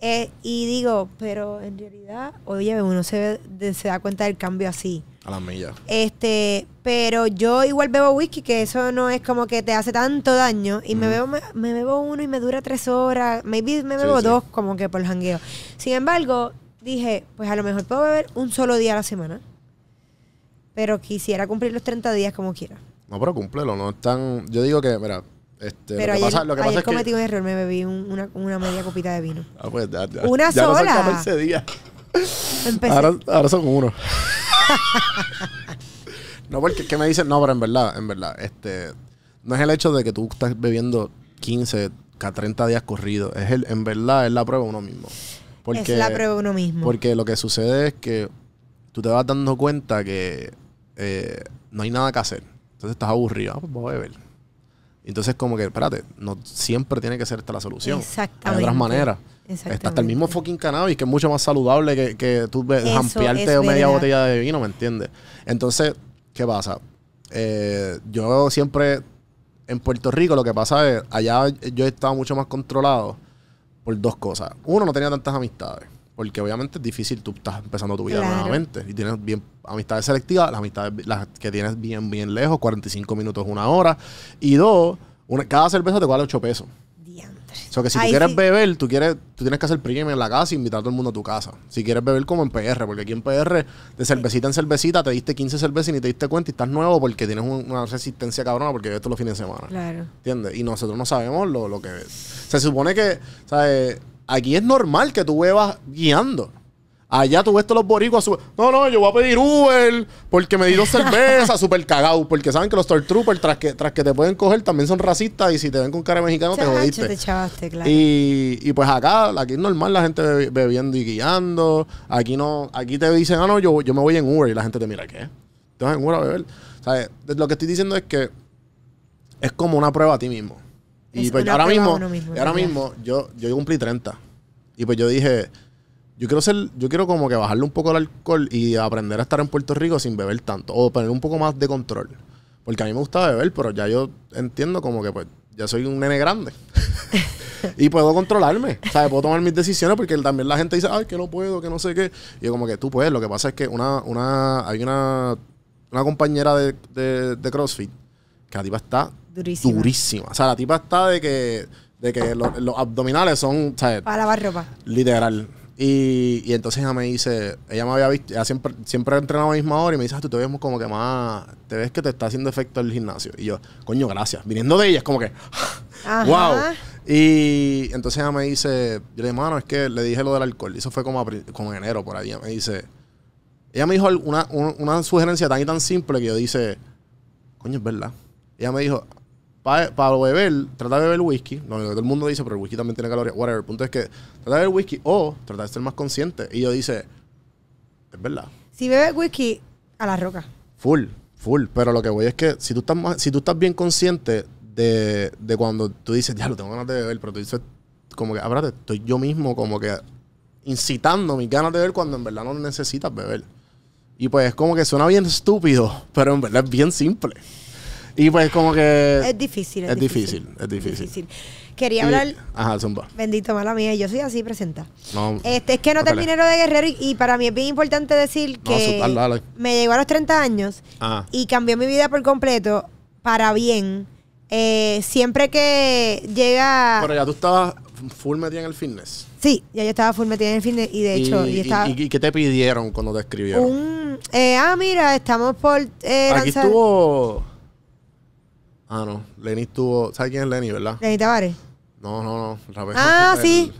Eh, y digo, pero en realidad, oye, uno se, se da cuenta del cambio así. A las millas. Este, pero yo igual bebo whisky, que eso no es como que te hace tanto daño. Y me bebo me, bebo uno y me dura tres horas. Maybe me bebo dos, como que por el jangueo. Sin embargo, dije, pues a lo mejor puedo beber un solo día a la semana. Pero quisiera cumplir los 30 días como quiera. No, pero cúmplelo, no es tan. Yo digo que, mira, este, pero lo que pasa, lo que pasa un error, me bebí una, media copita de vino. Ah, pues, una sola. No Ahora, ahora son uno. no, porque me dicen, no, pero en verdad, en verdad, este, no es el hecho de que tú estás bebiendo 15, 30 días corridos, es el, en verdad es la prueba uno mismo. Porque, es la prueba uno mismo. Porque lo que sucede es que tú te vas dando cuenta que eh, no hay nada que hacer. Entonces estás aburrido, ah, pues voy a beber entonces, como que, espérate, no siempre tiene que ser esta la solución. Exactamente. Hay otras maneras. Exactamente. Hasta el mismo fucking cannabis, que es mucho más saludable que, que tú jampearte media botella de vino, ¿me entiendes? Entonces, ¿qué pasa? Eh, yo siempre, en Puerto Rico, lo que pasa es, allá yo estaba mucho más controlado por dos cosas. Uno, no tenía tantas amistades. Porque obviamente es difícil, tú estás empezando tu vida nuevamente y tienes bien amistades selectivas, las amistades las que tienes bien, bien lejos, 45 minutos, una hora. Y dos, una, cada cerveza te vale 8 pesos. O sea, que si tú quieres beber, tú, quieres, tú tienes que hacer premium en la casa e invitar a todo el mundo a tu casa. Si quieres beber como en PR, porque aquí en PR, de cervecita en cervecita, te diste 15 cervezas y ni te diste cuenta y estás nuevo porque tienes una resistencia cabrona porque esto los fines de semana. Claro. ¿Entiendes? Y nosotros no sabemos lo, lo que... Se supone que, ¿sabes? Aquí es normal que tú bebas guiando. Allá tú ves todos los boricuas. No, no, yo voy a pedir Uber porque me di dos cervezas, súper cagados. Porque saben que los trooper tras que, tras que te pueden coger, también son racistas. Y si te ven con cara mexicana, te jodiste. a y, pues acá, aquí es normal la gente bebiendo y guiando. Aquí no aquí te dicen, ah, no, yo, yo me voy en Uber. Y la gente te mira, ¿qué? ¿Te vas en Uber a beber? lo que estoy diciendo es que es como una prueba a ti mismo. Y pues ahora mismo, ahora mismo yo, yo cumplí 30. Y pues yo dije, yo quiero ser, yo quiero como que bajarle un poco el alcohol y aprender a estar en Puerto Rico sin beber tanto. O poner un poco más de control. Porque a mí me gusta beber, pero ya yo entiendo como que pues ya soy un nene grande. y puedo controlarme. O sea, Puedo tomar mis decisiones porque también la gente dice, ay, que no puedo, que no sé qué. Y yo como que tú puedes. Lo que pasa es que una, una, hay una, compañera de CrossFit que la tipa está durísima. O sea, la tipa está de que, de que los, abdominales son, Para lavar ropa. Literal. Y, entonces ella me dice, ella me había visto, ella siempre, siempre entrenaba a la misma hora y me dice, ah, tú te ves como que más, te ves que te está haciendo efecto el gimnasio. Y yo, coño, gracias. Viniendo de ella, es como que, wow. Y entonces ella me dice, yo le dije, mano, es que le dije lo del alcohol. Y eso fue como, en enero por ahí. Ella me dice, ella me dijo una, una, una sugerencia tan y tan simple que yo dice, coño, es verdad. Ella me dijo, para beber, trata de beber whisky. Lo todo el mundo dice, pero el whisky también tiene calorías. Whatever. El punto es que trata de beber whisky o trata de ser más consciente. Y yo dice, es verdad. Si bebes whisky, a la roca. Full, full. Pero lo que voy es que si tú estás, si tú estás bien consciente de, cuando tú dices, ya lo tengo ganas de beber, pero tú dices, como que, aparte, estoy yo mismo como que incitando mis ganas de beber cuando en verdad no necesitas beber. Y pues es como que suena bien estúpido, pero en verdad es bien simple. Y pues como que... Es difícil. Es, es difícil, es difícil. Quería hablar... Ajá, zumba. Bendito, mala mía, yo soy así, presenta. No, este, es que no terminé lo de Guerrero y, para mí es bien importante decir que me llegó a los 30 años ah. y cambió mi vida por completo para bien. Eh, siempre que llega... Pero ya tú estabas full metida en el fitness. Sí, ya yo estaba full metida en el fitness y de hecho... ¿Y, qué te pidieron cuando te escribieron? Eh, ah, mira, estamos por... Eh, Aquí estuvo... Ah, no. Lenny estuvo. ¿Sabes quién es Lenny, verdad? Lenny Tavares. No, no, no. ah, sí.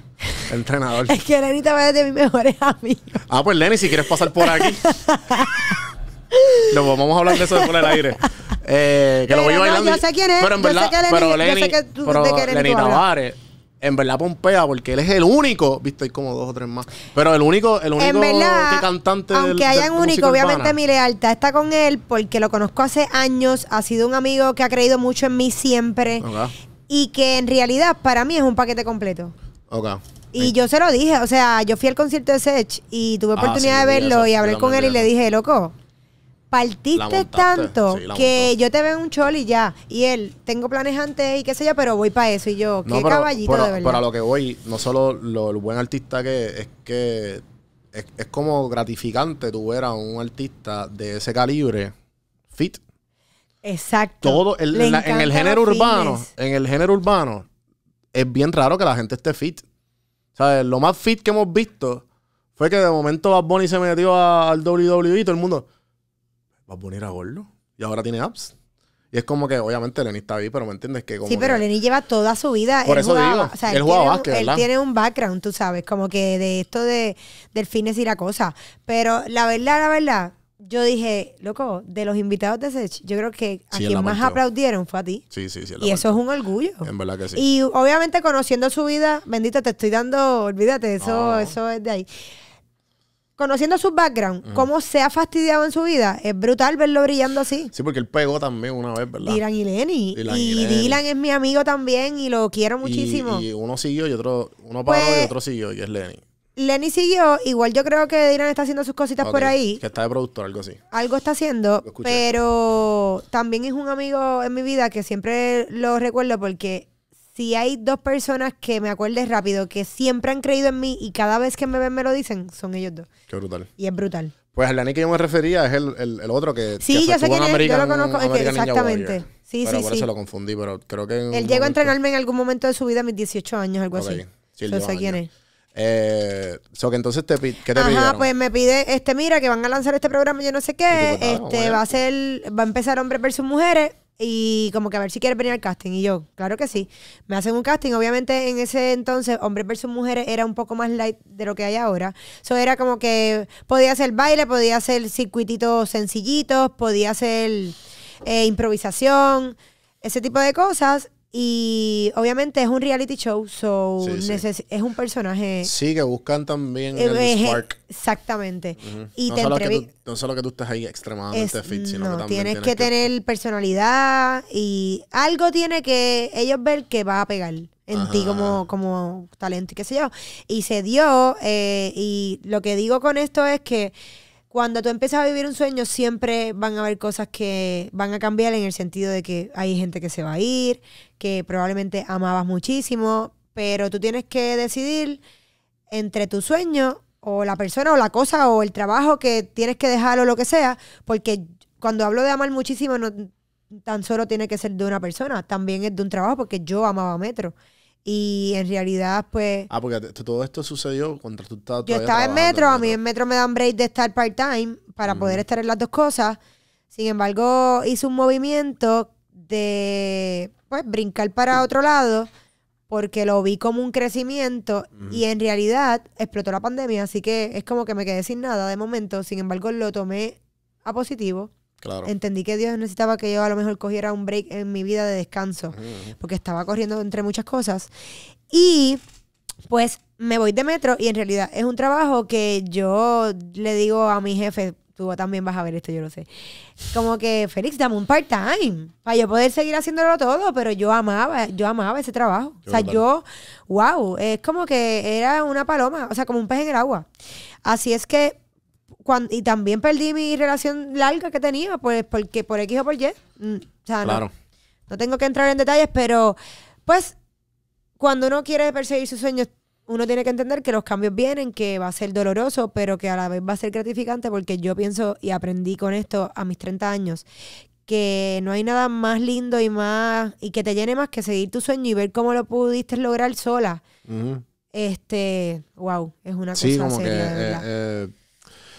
El entrenador. es que Lenny Tavares es de mis mejores amigos. Ah, pues Lenny, si quieres pasar por aquí. Pues vamos a hablar de eso después del aire. Eh, que lo voy no, bailando. Yo sé quién es. Pero en yo sé Lenny, yo Lenny Tavares en verdad pompea porque él es el único, viste, hay como dos o tres más, pero el único, el único en verdad, cantante Aunque haya un único, obviamente mi lealtad está con él porque lo conozco hace años, ha sido un amigo que ha creído mucho en mí siempre y que en realidad para mí es un paquete completo. Y yo se lo dije, o sea, yo fui al concierto de Sech y tuve ah, oportunidad de verlo y hablé con él y le dije, loco, partiste tanto que yo te veo un chol y ya. Y él, tengo planes antes y qué sé yo, pero voy para eso. Y yo, qué caballito de verdad. Para lo que voy, no solo lo, buen artista que es que es, como gratificante tú ver a un artista de ese calibre fit. Exacto. Todo en, el género urbano, en el género urbano, es bien raro que la gente esté fit. ¿Sabes? Lo más fit que hemos visto fue que de momento Bad Bunny se metió al WWE y todo el mundo va a poner a gordo y ahora tiene apps. Y es como que, obviamente, Lenny está ahí, pero ¿me entiendes? que Sí, pero Lenny lleva toda su vida. Por eso digo, él, juega tiene, básquet, Él tiene un background, tú sabes, como que de esto de, del fitness y la cosa. Pero la verdad, la verdad, yo dije, loco, de los invitados de Sech, yo creo que a quien más aplaudieron fue a ti. Sí, sí, sí. Y eso es un orgullo. En verdad que sí. Y obviamente, conociendo su vida, bendito, te estoy dando, olvídate, eso, eso es de ahí conociendo su background, cómo se ha fastidiado en su vida, es brutal verlo brillando así. Sí, porque él pegó también una vez, ¿verdad? Dylan y Lenny. y, Dylan es mi amigo también y lo quiero muchísimo. Y, uno siguió y otro, uno paró y pues, otro siguió y es Lenny. Lenny siguió, igual yo creo que Dylan está haciendo sus cositas por ahí. Que está de productor, algo así. Algo está haciendo, pero también es un amigo en mi vida que siempre lo recuerdo porque si hay dos personas que me acuerdes rápido, que siempre han creído en mí y cada vez que me ven me lo dicen, son ellos dos. Qué brutal. Y es brutal. Pues el anime que yo me refería es el, el, el otro que. Sí, yo sé quién es, yo lo conozco. exactamente. Sí, sí sí, por sí. eso lo confundí, pero creo que. Él llegó a entrenarme en algún momento de su vida a mis 18 años, algo así. Sí, yo sé quién es. Eh, que entonces te, ¿qué te Ajá, pues me pide, este, mira, que van a lanzar este programa, yo no sé qué, este, va a ser, va a empezar hombres versus mujeres, y como que a ver si quieres venir al casting. Y yo, claro que sí. Me hacen un casting. Obviamente en ese entonces, hombres versus mujeres era un poco más light de lo que hay ahora. Eso era como que podía hacer baile, podía hacer circuititos sencillitos, podía hacer eh, improvisación, ese tipo de cosas. Y obviamente es un reality show, so es un personaje. Sí, que buscan también eh, el, eh, spark. Exactamente. y no, solo que tú, no solo que tú estés ahí extremadamente fit, sino que también. Tienes, que, tener personalidad y algo tiene que ellos ver que va a pegar en ti como, como talento y qué sé yo. Y se dio, eh, y lo que digo con esto es que cuando tú empiezas a vivir un sueño, siempre van a haber cosas que van a cambiar en el sentido de que hay gente que se va a ir, que probablemente amabas muchísimo, pero tú tienes que decidir entre tu sueño o la persona o la cosa o el trabajo que tienes que dejar o lo que sea, porque cuando hablo de amar muchísimo no tan solo tiene que ser de una persona, también es de un trabajo porque yo amaba Metro. Y en realidad, pues. Ah, porque todo esto sucedió cuando tú estabas. Yo estaba en metro, a mí en metro me dan break de estar part-time para poder estar en las dos cosas. Sin embargo, hice un movimiento de pues, brincar para otro lado porque lo vi como un crecimiento y en realidad explotó la pandemia, así que es como que me quedé sin nada de momento. Sin embargo, lo tomé a positivo Entendí que Dios necesitaba que yo a lo mejor cogiera un break en mi vida de descanso, porque estaba corriendo entre muchas cosas. Y pues me voy de metro y en realidad es un trabajo que yo le digo a mi jefe, tú también vas a ver esto, yo lo sé. Como que, Félix, dame un part-time para yo poder seguir haciéndolo todo, pero yo amaba, yo amaba ese trabajo. o sea, yo, wow, es como que era una paloma, o sea, como un pez en el agua. Así es que y también perdí mi relación larga que tenía, pues porque por X o por Y. Mm, claro. no, tengo que entrar en detalles, pero pues cuando uno quiere perseguir sus sueños, uno tiene que entender que los cambios vienen, que va a ser doloroso, pero que a la vez va a ser gratificante, porque yo pienso y aprendí con esto a mis 30 años que no hay nada más lindo y más y que te llene más que seguir tu sueño y ver cómo lo pudiste lograr sola. Este, wow, es una cosa seria, de eh, verdad. Eh,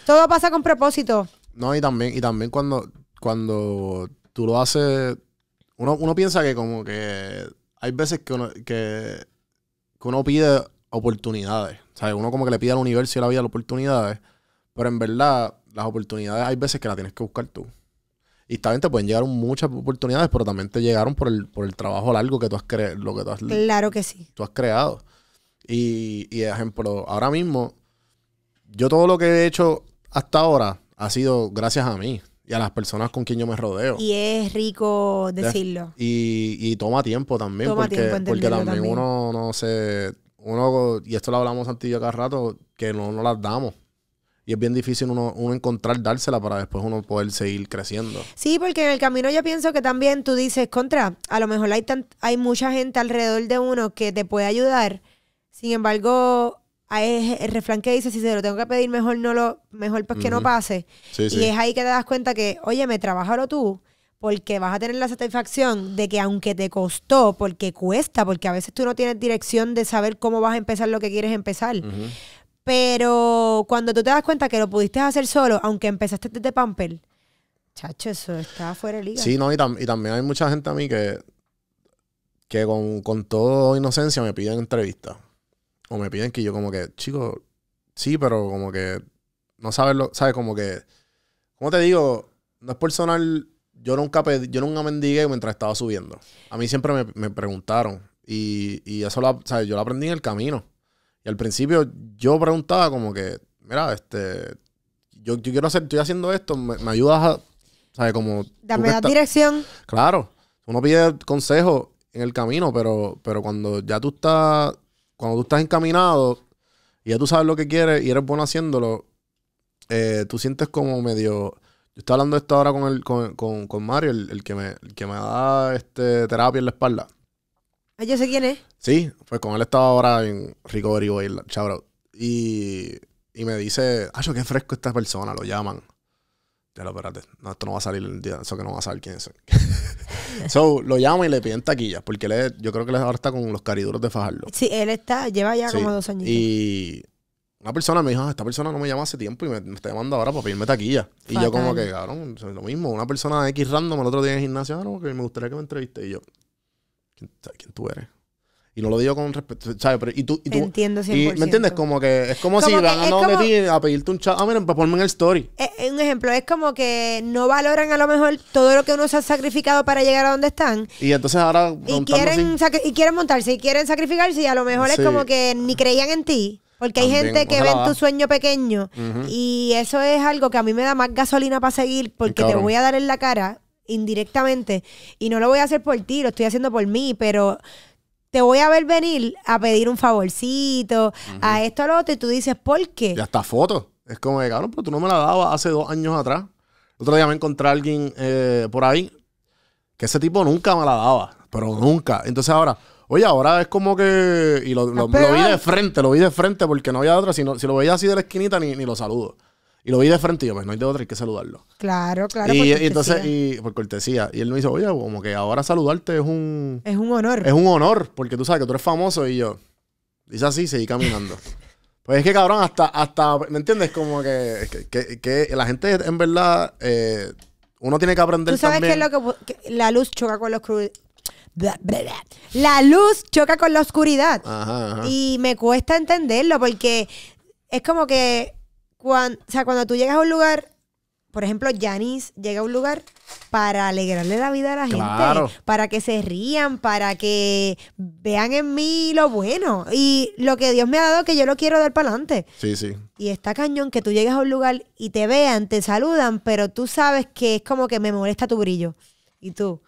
todo pasa con propósito. No, y también, y también cuando, cuando tú lo haces, uno, uno piensa que como que hay veces que uno, que, uno pide oportunidades. ¿sabes? Uno como que le pide al universo y a la vida las oportunidades. Pero en verdad, las oportunidades hay veces que las tienes que buscar tú. Y también te pueden llegar muchas oportunidades, pero también te llegaron por el, por el trabajo largo que tú has creado. Lo que claro que sí. Tú has creado. Y, y ejemplo, ahora mismo, yo todo lo que he hecho hasta ahora ha sido gracias a mí y a las personas con quien yo me rodeo. Y es rico decirlo. Y, toma tiempo también, toma porque, tiempo porque también, uno no se... Uno, y esto lo hablamos antes yo cada rato, que no, las damos. Y es bien difícil uno, encontrar dársela para después uno poder seguir creciendo. Sí, porque en el camino yo pienso que también tú dices, contra, a lo mejor hay, hay mucha gente alrededor de uno que te puede ayudar. Sin embargo, Ahí eh, el refrán que dice, si se lo tengo que pedir, mejor no lo, mejor pues que no pase. y es ahí que te das cuenta que, oye, me trabajalo tú, porque vas a tener la satisfacción de que aunque te costó, porque cuesta, porque a veces tú no tienes dirección de saber cómo vas a empezar lo que quieres empezar. Pero cuando tú te das cuenta que lo pudiste hacer solo, aunque empezaste desde Pamper, chacho, eso está fuera de liga. Sí, no, y, y también hay mucha gente a mí que, que con, con toda inocencia me piden entrevistas o me piden que yo como que, chico, sí, pero como que no sabes lo, sabes como que, ¿cómo te digo? No es personal, yo nunca pedí, yo nunca mendigué mientras estaba subiendo. A mí siempre me, preguntaron y, y eso ¿sabes? yo lo aprendí en el camino. Y al principio yo preguntaba como que, mira, este, yo, quiero hacer, estoy haciendo esto, me, ayudas a, ¿sabes? Como... Dame la dirección. Claro, uno pide consejo en el camino, pero, pero cuando ya tú estás cuando tú estás encaminado y ya tú sabes lo que quieres y eres bueno haciéndolo, eh, tú sientes como medio... Yo estaba hablando de esto ahora con, el, con, Mario, el, que me, que me da este, terapia en la espalda. Ah, yo sé quién es. Sí, pues con él estaba ahora en Recovery Boy, chabro Y, me dice, ay, yo qué fresco esta persona, lo llaman ya lo espérate, esto no va a salir el día, eso que no va a salir quién es. so, lo llama y le piden taquillas, porque yo creo que él ahora está con los cariduros de fajarlo. Sí, él está, lleva ya como dos años. Y una persona me dijo, ah, esta persona no me llama hace tiempo y me, está llamando ahora para pedirme taquilla. Y yo como que, cabrón, lo mismo, una persona X random el otro día en el gimnasio, ah, que me gustaría que me entreviste. Y yo, ¿quién, ¿quién tú eres? Y no lo digo con respeto, ¿sabes? Pero, y tú, y tú, entiendo 100%. ¿Me entiendes? Como que es como, si van a donde ti a pedirte un chat. Ah, miren, pues ponme en el story. Es, eh, eh, un ejemplo, es como que no valoran a lo mejor todo lo que uno se ha sacrificado para llegar a donde están. Y entonces ahora... Y quieren, y quieren montarse, y quieren sacrificarse, y a lo mejor es como que ni creían en ti. Porque hay gente que ve tu sueño pequeño y eso es algo que a mí me da más gasolina para seguir porque te voy a dar en la cara indirectamente y no lo voy a hacer por ti, lo estoy haciendo por mí, pero te voy a ver venir a pedir un favorcito, a esto, a lo otro, y tú dices, ¿por qué? Y hasta fotos. Es como, de, cabrón, pero tú no me la dabas hace dos años atrás. otro día me encontré a alguien eh, por ahí que ese tipo nunca me la daba, pero nunca. Entonces ahora, oye, ahora es como que. Y lo, vi de frente, lo vi de frente porque no había otra. Si, si lo veía así de la esquinita, ni lo saludo. Y lo vi de frente y yo, pues no hay de otra, hay que saludarlo. Claro, claro. Y, y entonces, y, por cortesía. Y él me dice, oye, como que ahora saludarte es un. Es un honor. Es un honor, porque tú sabes que tú eres famoso y yo. Dice así, seguí caminando. pues es que cabrón, hasta, hasta, ¿me entiendes? Como que, la gente en verdad, eh, uno tiene que aprender. Tú sabes que es lo que, la luz choca con los oscuridad. La luz choca con la oscuridad. ajá. Y me cuesta entenderlo porque es como que cuando, o sea, cuando tú llegas a un lugar, por ejemplo, Janice llega a un lugar para alegrarle la vida a la gente, para que se rían, para que vean en mí lo bueno y lo que Dios me ha dado que yo lo quiero dar para adelante. Sí, sí. Y está cañón que tú llegas a un lugar y te vean, te saludan, pero tú sabes que es como que me molesta tu brillo. Y tú,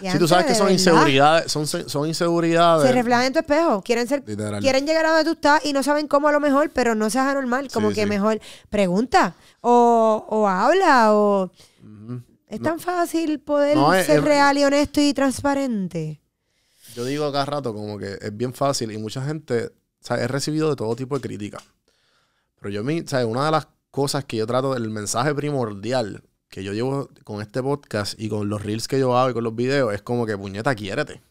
si tú sabes que son inseguridades, son, inseguridades. Se reflejan en tu espejo. Quieren ser, quieren llegar a donde tú estás y no saben cómo a lo mejor, pero no seas anormal. Como que mejor pregunta o, habla o... Es tan fácil poder ser real y honesto y transparente. Yo digo cada rato como que es bien fácil y mucha gente, o he recibido de todo tipo de críticas. Pero yo, o sea, una de las cosas que yo trato, el mensaje primordial que yo llevo con este podcast y con los reels que yo hago y con los videos, es como que puñeta, quiérete.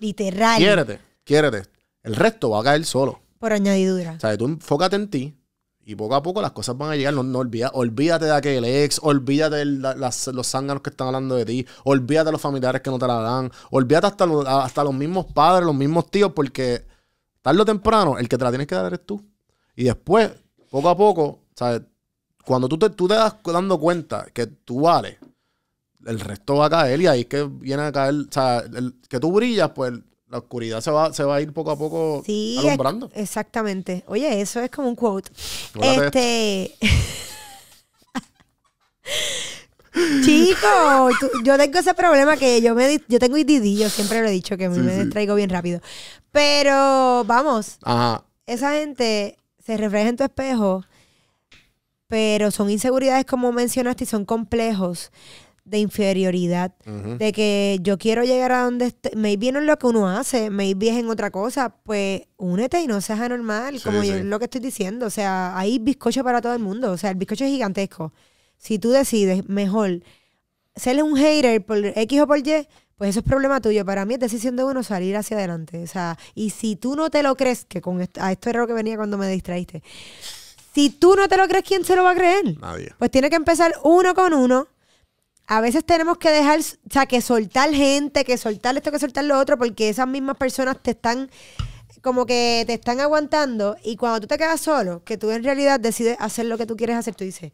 Literal. Quiérete, quiérete. El resto va a caer solo. Por añadidura. O sea, tú enfócate en ti y poco a poco las cosas van a llegar. No, no olvídate de aquel ex, olvídate de los zánganos que están hablando de ti, olvídate de los familiares que no te la dan, olvídate hasta, hasta los mismos padres, los mismos tíos, porque tarde o temprano el que te la tienes que dar es tú. Y después, poco a poco, ¿sabes? cuando tú te, das dando cuenta que tú vales, el resto va a caer y ahí es que viene a caer, o sea, que tú brillas, pues la oscuridad se va, se va a ir poco a poco alumbrando. exactamente. Oye, eso es como un quote. este. Chico, yo tengo ese problema que yo me yo tengo IDD, yo siempre lo he dicho que me distraigo bien rápido. Pero vamos, Ajá. esa gente se refleja en tu espejo pero son inseguridades como mencionaste y son complejos de inferioridad, de que yo quiero llegar a donde estoy, maybe no es lo que uno hace, me es en otra cosa, pues únete y no seas anormal, como yo es lo que estoy diciendo, o sea, hay bizcocho para todo el mundo, o sea, el bizcocho es gigantesco. Si tú decides mejor serle un hater por X o por Y, pues eso es problema tuyo. Para mí es decisión de uno salir hacia adelante. O sea, y si tú no te lo crees, que con a esto era lo que venía cuando me distraíste. Si tú no te lo crees, ¿quién se lo va a creer? Nadie. Pues tiene que empezar uno con uno. A veces tenemos que dejar, o sea, que soltar gente, que soltar esto, que soltar lo otro, porque esas mismas personas te están, como que te están aguantando. Y cuando tú te quedas solo, que tú en realidad decides hacer lo que tú quieres hacer, tú dices,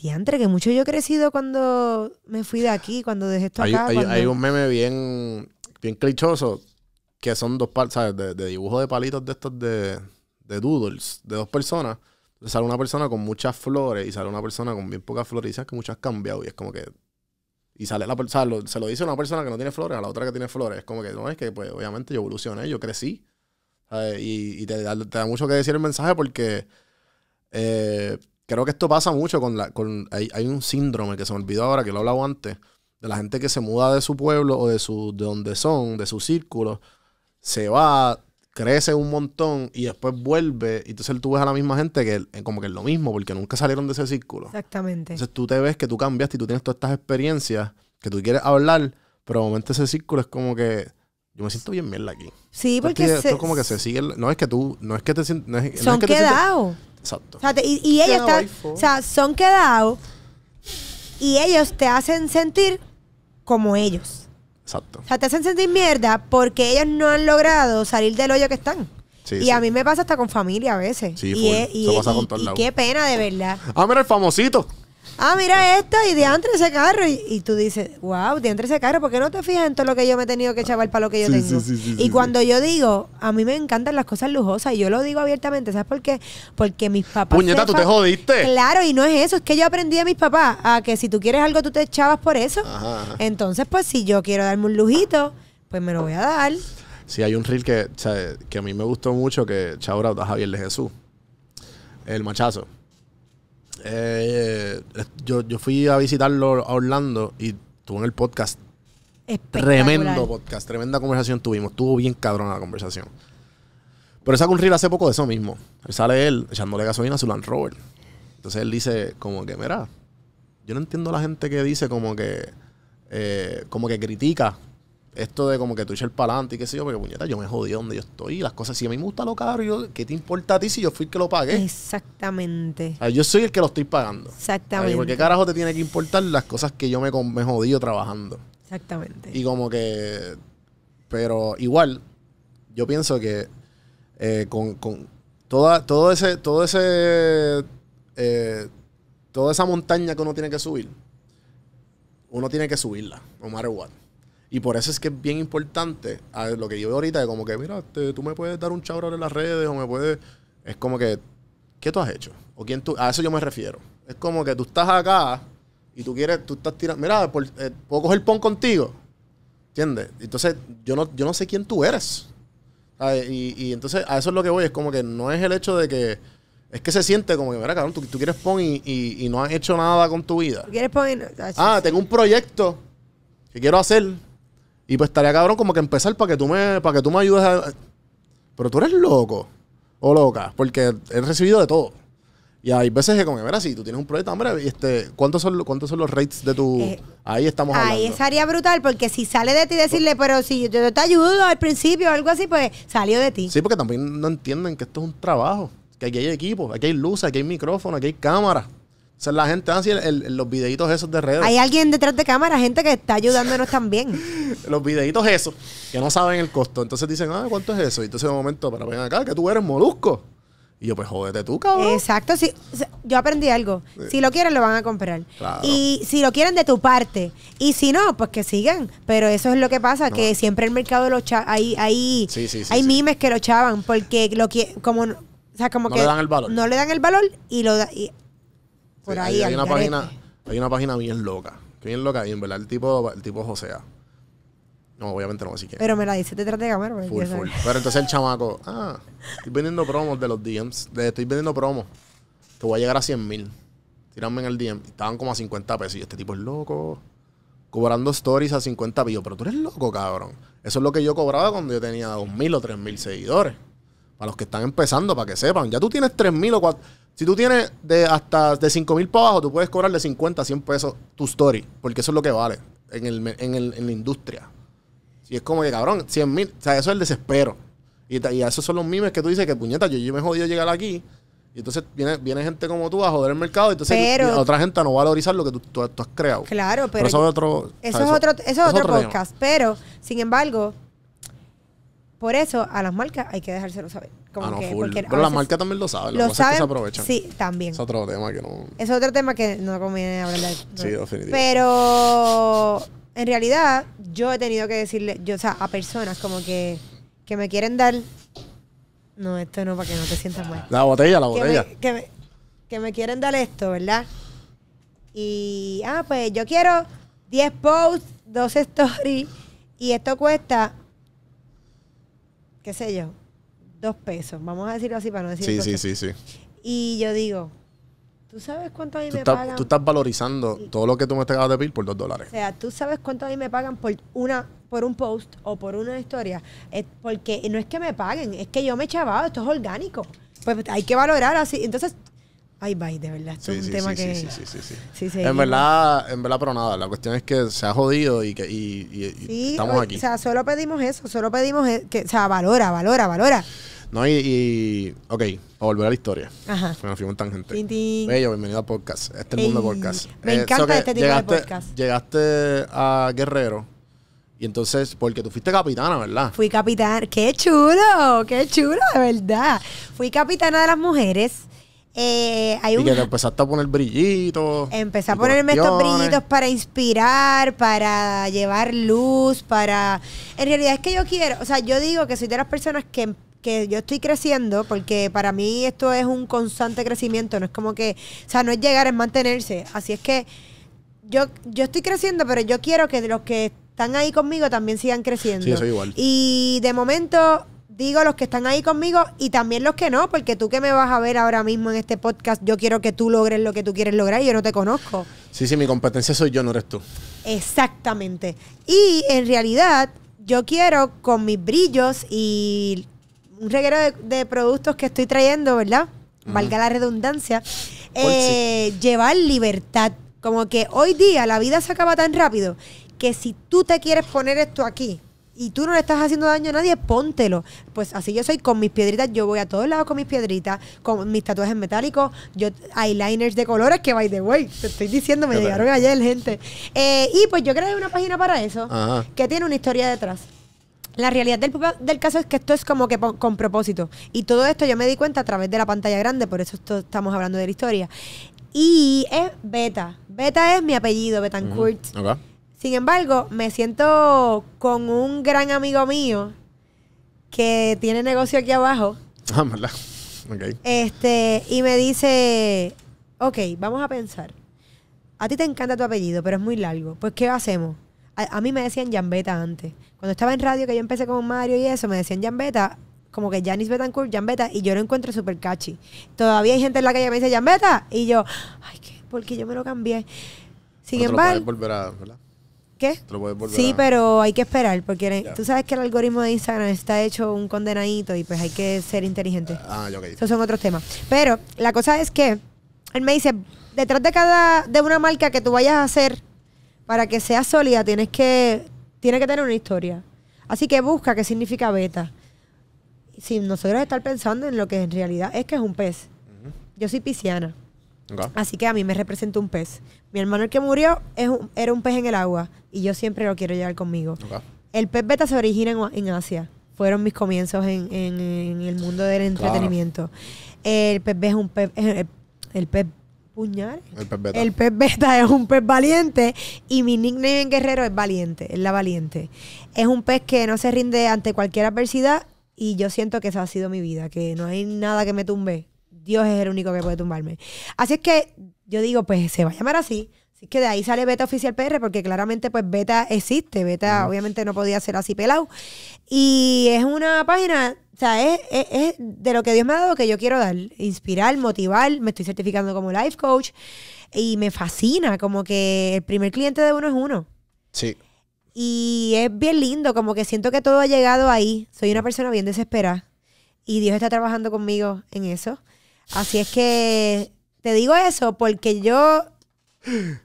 diantre, que mucho yo he crecido cuando me fui de aquí, cuando dejé esto hay, acá. Hay, un meme bien, bien clichoso, que son dos partes, de, de de palitos de estos de, de doodles, de dos personas sale una persona con muchas flores y sale una persona con bien pocas flores y dices que muchas has cambiado y es como que... Y sale la persona, se lo dice una persona que no tiene flores a la otra que tiene flores. Es como que, no, es que pues obviamente yo evolucioné, yo crecí. Y, y te, da, mucho que decir el mensaje porque eh, creo que esto pasa mucho con la... Con, hay, hay, un síndrome que se me olvidó ahora, que lo he hablado antes, de la gente que se muda de su pueblo o de, su, de donde son, de su círculo, se va, crece un montón y después vuelve. Y entonces tú ves a la misma gente que eh, como que es lo mismo, porque nunca salieron de ese círculo. Exactamente. Entonces tú te ves que tú cambiaste y tú tienes todas estas experiencias que tú quieres hablar, pero de momento ese círculo es como que yo me siento bien mierda aquí. Sí, porque esto, como que se sigue, no es que tú, no es que te sientas, son quedados. Exacto. y, ellos están... o sea, son quedados y ellos te hacen sentir como ellos. Exacto. O sea, te hacen sentir mierda porque ellos no han logrado salir del hoyo que están. Sí, y a mí me pasa hasta con familia a veces. Sí, y, es, y, y, y qué pena, de verdad. Ah, mira, el famosito ah, mira esto, y de diantre ese carro. Y, tú dices, wow, diantre ese carro, ¿por qué no te fijas en todo lo que yo me he tenido que chavar para lo que yo tengo? y cuando yo digo, a mí me encantan las cosas lujosas, y yo lo digo abiertamente, ¿sabes por qué? Porque mis papás. Puñeta, tú te jodiste. Claro, y no es eso, es que yo aprendí a mis papás a que si tú quieres algo, tú te echabas por eso. Entonces, pues si yo quiero darme un lujito, pues me lo voy a dar. Sí, hay un reel que, que a mí me gustó mucho, que Chaura Javier de Jesús, el machazo eh, eh, yo, yo fui a visitarlo a Orlando y tuvo en el podcast. Tremendo podcast, tremenda conversación tuvimos. Estuvo bien cabrona la conversación. Pero él sacó un hace poco de eso mismo. sale él echándole gasolina a su Land Rover. Entonces él dice como que, mira, yo no entiendo la gente que dice como que, eh, como que critica esto de como que tú echas el palante y qué sé yo, porque puñeta, yo me jodí donde yo estoy. Y Las cosas, si a mí me gusta lo caro, ¿qué te importa a ti si yo fui el que lo pagué? Exactamente. yo soy el que lo estoy pagando. Exactamente. ¿Por qué carajo te tiene que importar las cosas que yo me, me jodí trabajando? Exactamente. Y como que. Pero igual, yo pienso que eh, con, toda, todo ese. Todo ese eh, toda esa montaña que uno tiene que subir, uno tiene que subirla, no matter what. Y por eso es que es bien importante a lo que yo veo ahorita, de como que, mira, este, tú me puedes dar un chabro en las redes o me puedes... Es como que, ¿qué tú has hecho? O quién tú... A eso yo me refiero. Es como que tú estás acá y tú quieres, tú estás tirando, mira, por, eh, puedo coger pon contigo. ¿Entiendes? Entonces, yo no, yo no sé quién tú eres. Y, y, entonces a eso es lo que voy, es como que no es el hecho de que, es que se siente como que, mira, cabrón, tú, quieres pon y, y, no has hecho nada con tu vida. quieres pon? ah, ah tengo un proyecto que quiero hacer y pues estaría cabrón como que empezar para que tú me, para que tú me ayudes a. Pero tú eres loco. O loca. Porque he recibido de todo. Y hay veces que como mira, si tú tienes un proyecto, hombre, y este, ¿cuántos son, cuántos son los rates de tu. Eh, ahí estamos hablando. Ahí estaría brutal, porque si sale de ti decirle, pero si yo te, ayudo al principio o algo así, pues salió de ti. Sí, porque también no entienden que esto es un trabajo. Que aquí hay equipo, aquí hay luces, aquí hay micrófono, aquí hay cámara. O sea, la gente hace ah, los videitos esos de redes. Hay alguien detrás de cámara, gente que está ayudándonos también. los videitos esos, que no saben el costo. Entonces dicen, ah, ¿cuánto es eso? Y entonces de momento, para ven acá, que tú eres molusco. Y yo, pues jódete tú, cabrón. Exacto. yo aprendí algo. Si lo quieren, lo van a comprar. Y si lo quieren de tu parte. Y si no, pues que sigan. Pero eso es lo que pasa, que siempre el mercado lo ahí hay, hay, sí, sí, sí, hay mimes que lo chavan. Porque lo que, como, o sea, como no que le dan el valor. no le dan el valor y lo hay, una página, hay una página bien loca. bien loca. Y en verdad el tipo, el tipo josea. No, obviamente no, así que. Pero me la dice traté de cámara. Full, full. Pero entonces el chamaco, ah, estoy vendiendo promos de los DMs. estoy vendiendo promos. Te voy a llegar a 100 mil. en el DM. Estaban como a 50 pesos. Y este tipo es loco. Cobrando stories a 50 pesos. Pero tú eres loco, cabrón. Eso es lo que yo cobraba cuando yo tenía 2.000 mil o 3.000 mil seguidores. Para los que están empezando, para que sepan. Ya tú tienes 3.000 mil o 4. Si tú tienes de hasta de 5 mil para abajo, tú puedes cobrar de 50, 100 pesos tu story, porque eso es lo que vale en, la industria. Si es como que, cabrón, 100 mil, o sea, eso es el desespero. Y, y, esos son los mimes que tú dices que, puñeta, yo, yo me he jodido llegar aquí. Y entonces viene, viene gente como tú a joder el mercado y entonces otra gente no va valorizar lo que tú, has creado. Claro, pero, eso, es otro, eso, es otro, es otro, podcast. Pero, sin embargo, por eso a las marcas hay que dejárselo saber. Ah, Pero la marca también lo sabe. Lo, lo que se aprovechan. Sí, también. Es otro tema que no. Es otro tema que no conviene hablar de. Sí, definitivamente. Pero en realidad, yo he tenido que decirle, yo, o sea, a personas como que, que me quieren dar. No, esto no, para que no te sientas mal. La botella, la botella. Que me, que me quieren dar esto, ¿verdad? Y, ah, pues yo quiero 10 posts, 12 stories, y esto cuesta, qué sé yo, dos pesos, vamos a decirlo así para no decir. Sí, sí, sí, sí. Y yo digo, ¿tú sabes cuánto a mí me pagan? Tú estás valorizando todo lo que tú me estás acabas de pedir por dos dólares. O sea, ¿tú sabes cuánto a mí me pagan por una por un post o por una historia? Eh, porque no es que me paguen, es que yo me he chavado, esto es orgánico. Pues hay que valorar así. Entonces, Ay, bye, de verdad. es un tema que. en verdad, en verdad, pero nada. La cuestión es que se ha jodido y que y, estamos aquí. O sea, solo pedimos eso, solo pedimos e, que, o sea, valora, valora, valora. No, y, ok, a volver a la historia. Ajá. Me fui un tangente. gente. Bella, bienvenido a podcast. Este es el mundo podcast. Me eh, encanta este tipo de podcast. Llegaste a Guerrero. Y entonces, porque tú fuiste capitana, ¿verdad? Fui capitana. ¡Qué chulo! ¡Qué chulo, de verdad! Fui capitana de las mujeres. Eh, y que te empezaste a poner brillitos. Empecé a ponerme estos brillitos para inspirar, para llevar luz, para... En realidad es que yo quiero, o sea, yo digo que soy de las personas que que yo estoy creciendo, porque para mí esto es un constante crecimiento, no es como que, o sea, no es llegar, es mantenerse. Así es que yo, yo estoy creciendo, pero yo quiero que los que están ahí conmigo también sigan creciendo. Sí, igual. Y de momento digo los que están ahí conmigo y también los que no, porque tú que me vas a ver ahora mismo en este podcast, yo quiero que tú logres lo que tú quieres lograr y yo no te conozco. Sí, sí, mi competencia soy yo, no eres tú. Exactamente. Y en realidad yo quiero con mis brillos y un reguero de, productos que estoy trayendo, ¿verdad? Valga la redundancia. Eh, llevar libertad. Como que hoy día la vida se acaba tan rápido que si tú te quieres poner esto aquí, y tú no le estás haciendo daño a nadie, póntelo. Pues así yo soy con mis piedritas, yo voy a todos lados con mis piedritas, con mis tatuajes metálicos, yo eyeliners de colores que by the way, te estoy diciendo, me llegaron ayer, gente. Eh, y pues yo creé una página para eso, que tiene una historia detrás. La realidad del, caso es que esto es como que con propósito. Y todo esto yo me di cuenta a través de la pantalla grande, por eso estamos hablando de la historia. Y es Beta. Beta es mi apellido, Betancourt. Sin embargo, me siento con un gran amigo mío que tiene negocio aquí abajo. Ah, Este, y me dice, ok, vamos a pensar. A ti te encanta tu apellido, pero es muy largo. Pues, ¿qué hacemos? A, mí me decían Beta antes. Cuando estaba en radio, que yo empecé con Mario y eso, me decían Jan Beta, como que Janis Betancourt, Jan Beta, y yo lo encuentro súper catchy. Todavía hay gente en la calle que me dice Jan Beta. y yo, ay, ¿qué? Porque yo me lo cambié. Sin embargo. Te lo puedes volver a, ¿Qué? Te lo puedes volver sí, pero hay que esperar, porque tú sabes que el algoritmo de Instagram está hecho un condenadito y pues hay que ser inteligente. yo ah, yo ok. Esos son otros temas. Pero la cosa es que él me dice, detrás de cada, de una marca que tú vayas a hacer, para que sea sólida, tienes que tiene que tener una historia. Así que busca qué significa beta. Si nosotros estar pensando en lo que en realidad es que es un pez. Yo soy pisciana. Así que a mí me representa un pez. Mi hermano el que murió es era un pez en el agua y yo siempre lo quiero llevar conmigo. El pez beta se origina en, Asia. Fueron mis comienzos en, el mundo del entretenimiento. El pez beta es un el pez el pez El pez beta es un pez valiente y mi nickname en guerrero es valiente, es la valiente. Es un pez que no se rinde ante cualquier adversidad y yo siento que esa ha sido mi vida, que no hay nada que me tumbe. Dios es el único que puede tumbarme. Así es que yo digo, pues se va a llamar así, Así que de ahí sale Beta Oficial PR, porque claramente pues Beta existe, Beta obviamente no podía ser así pelado. Y es una página, o sea, es, de lo que Dios me ha dado que yo quiero dar, inspirar, motivar, me estoy certificando como life coach y me fascina, como que el primer cliente de uno es uno. Sí. Y es bien lindo, como que siento que todo ha llegado ahí. Soy una mm. persona bien desesperada y Dios está trabajando conmigo en eso. Así es que te digo eso porque yo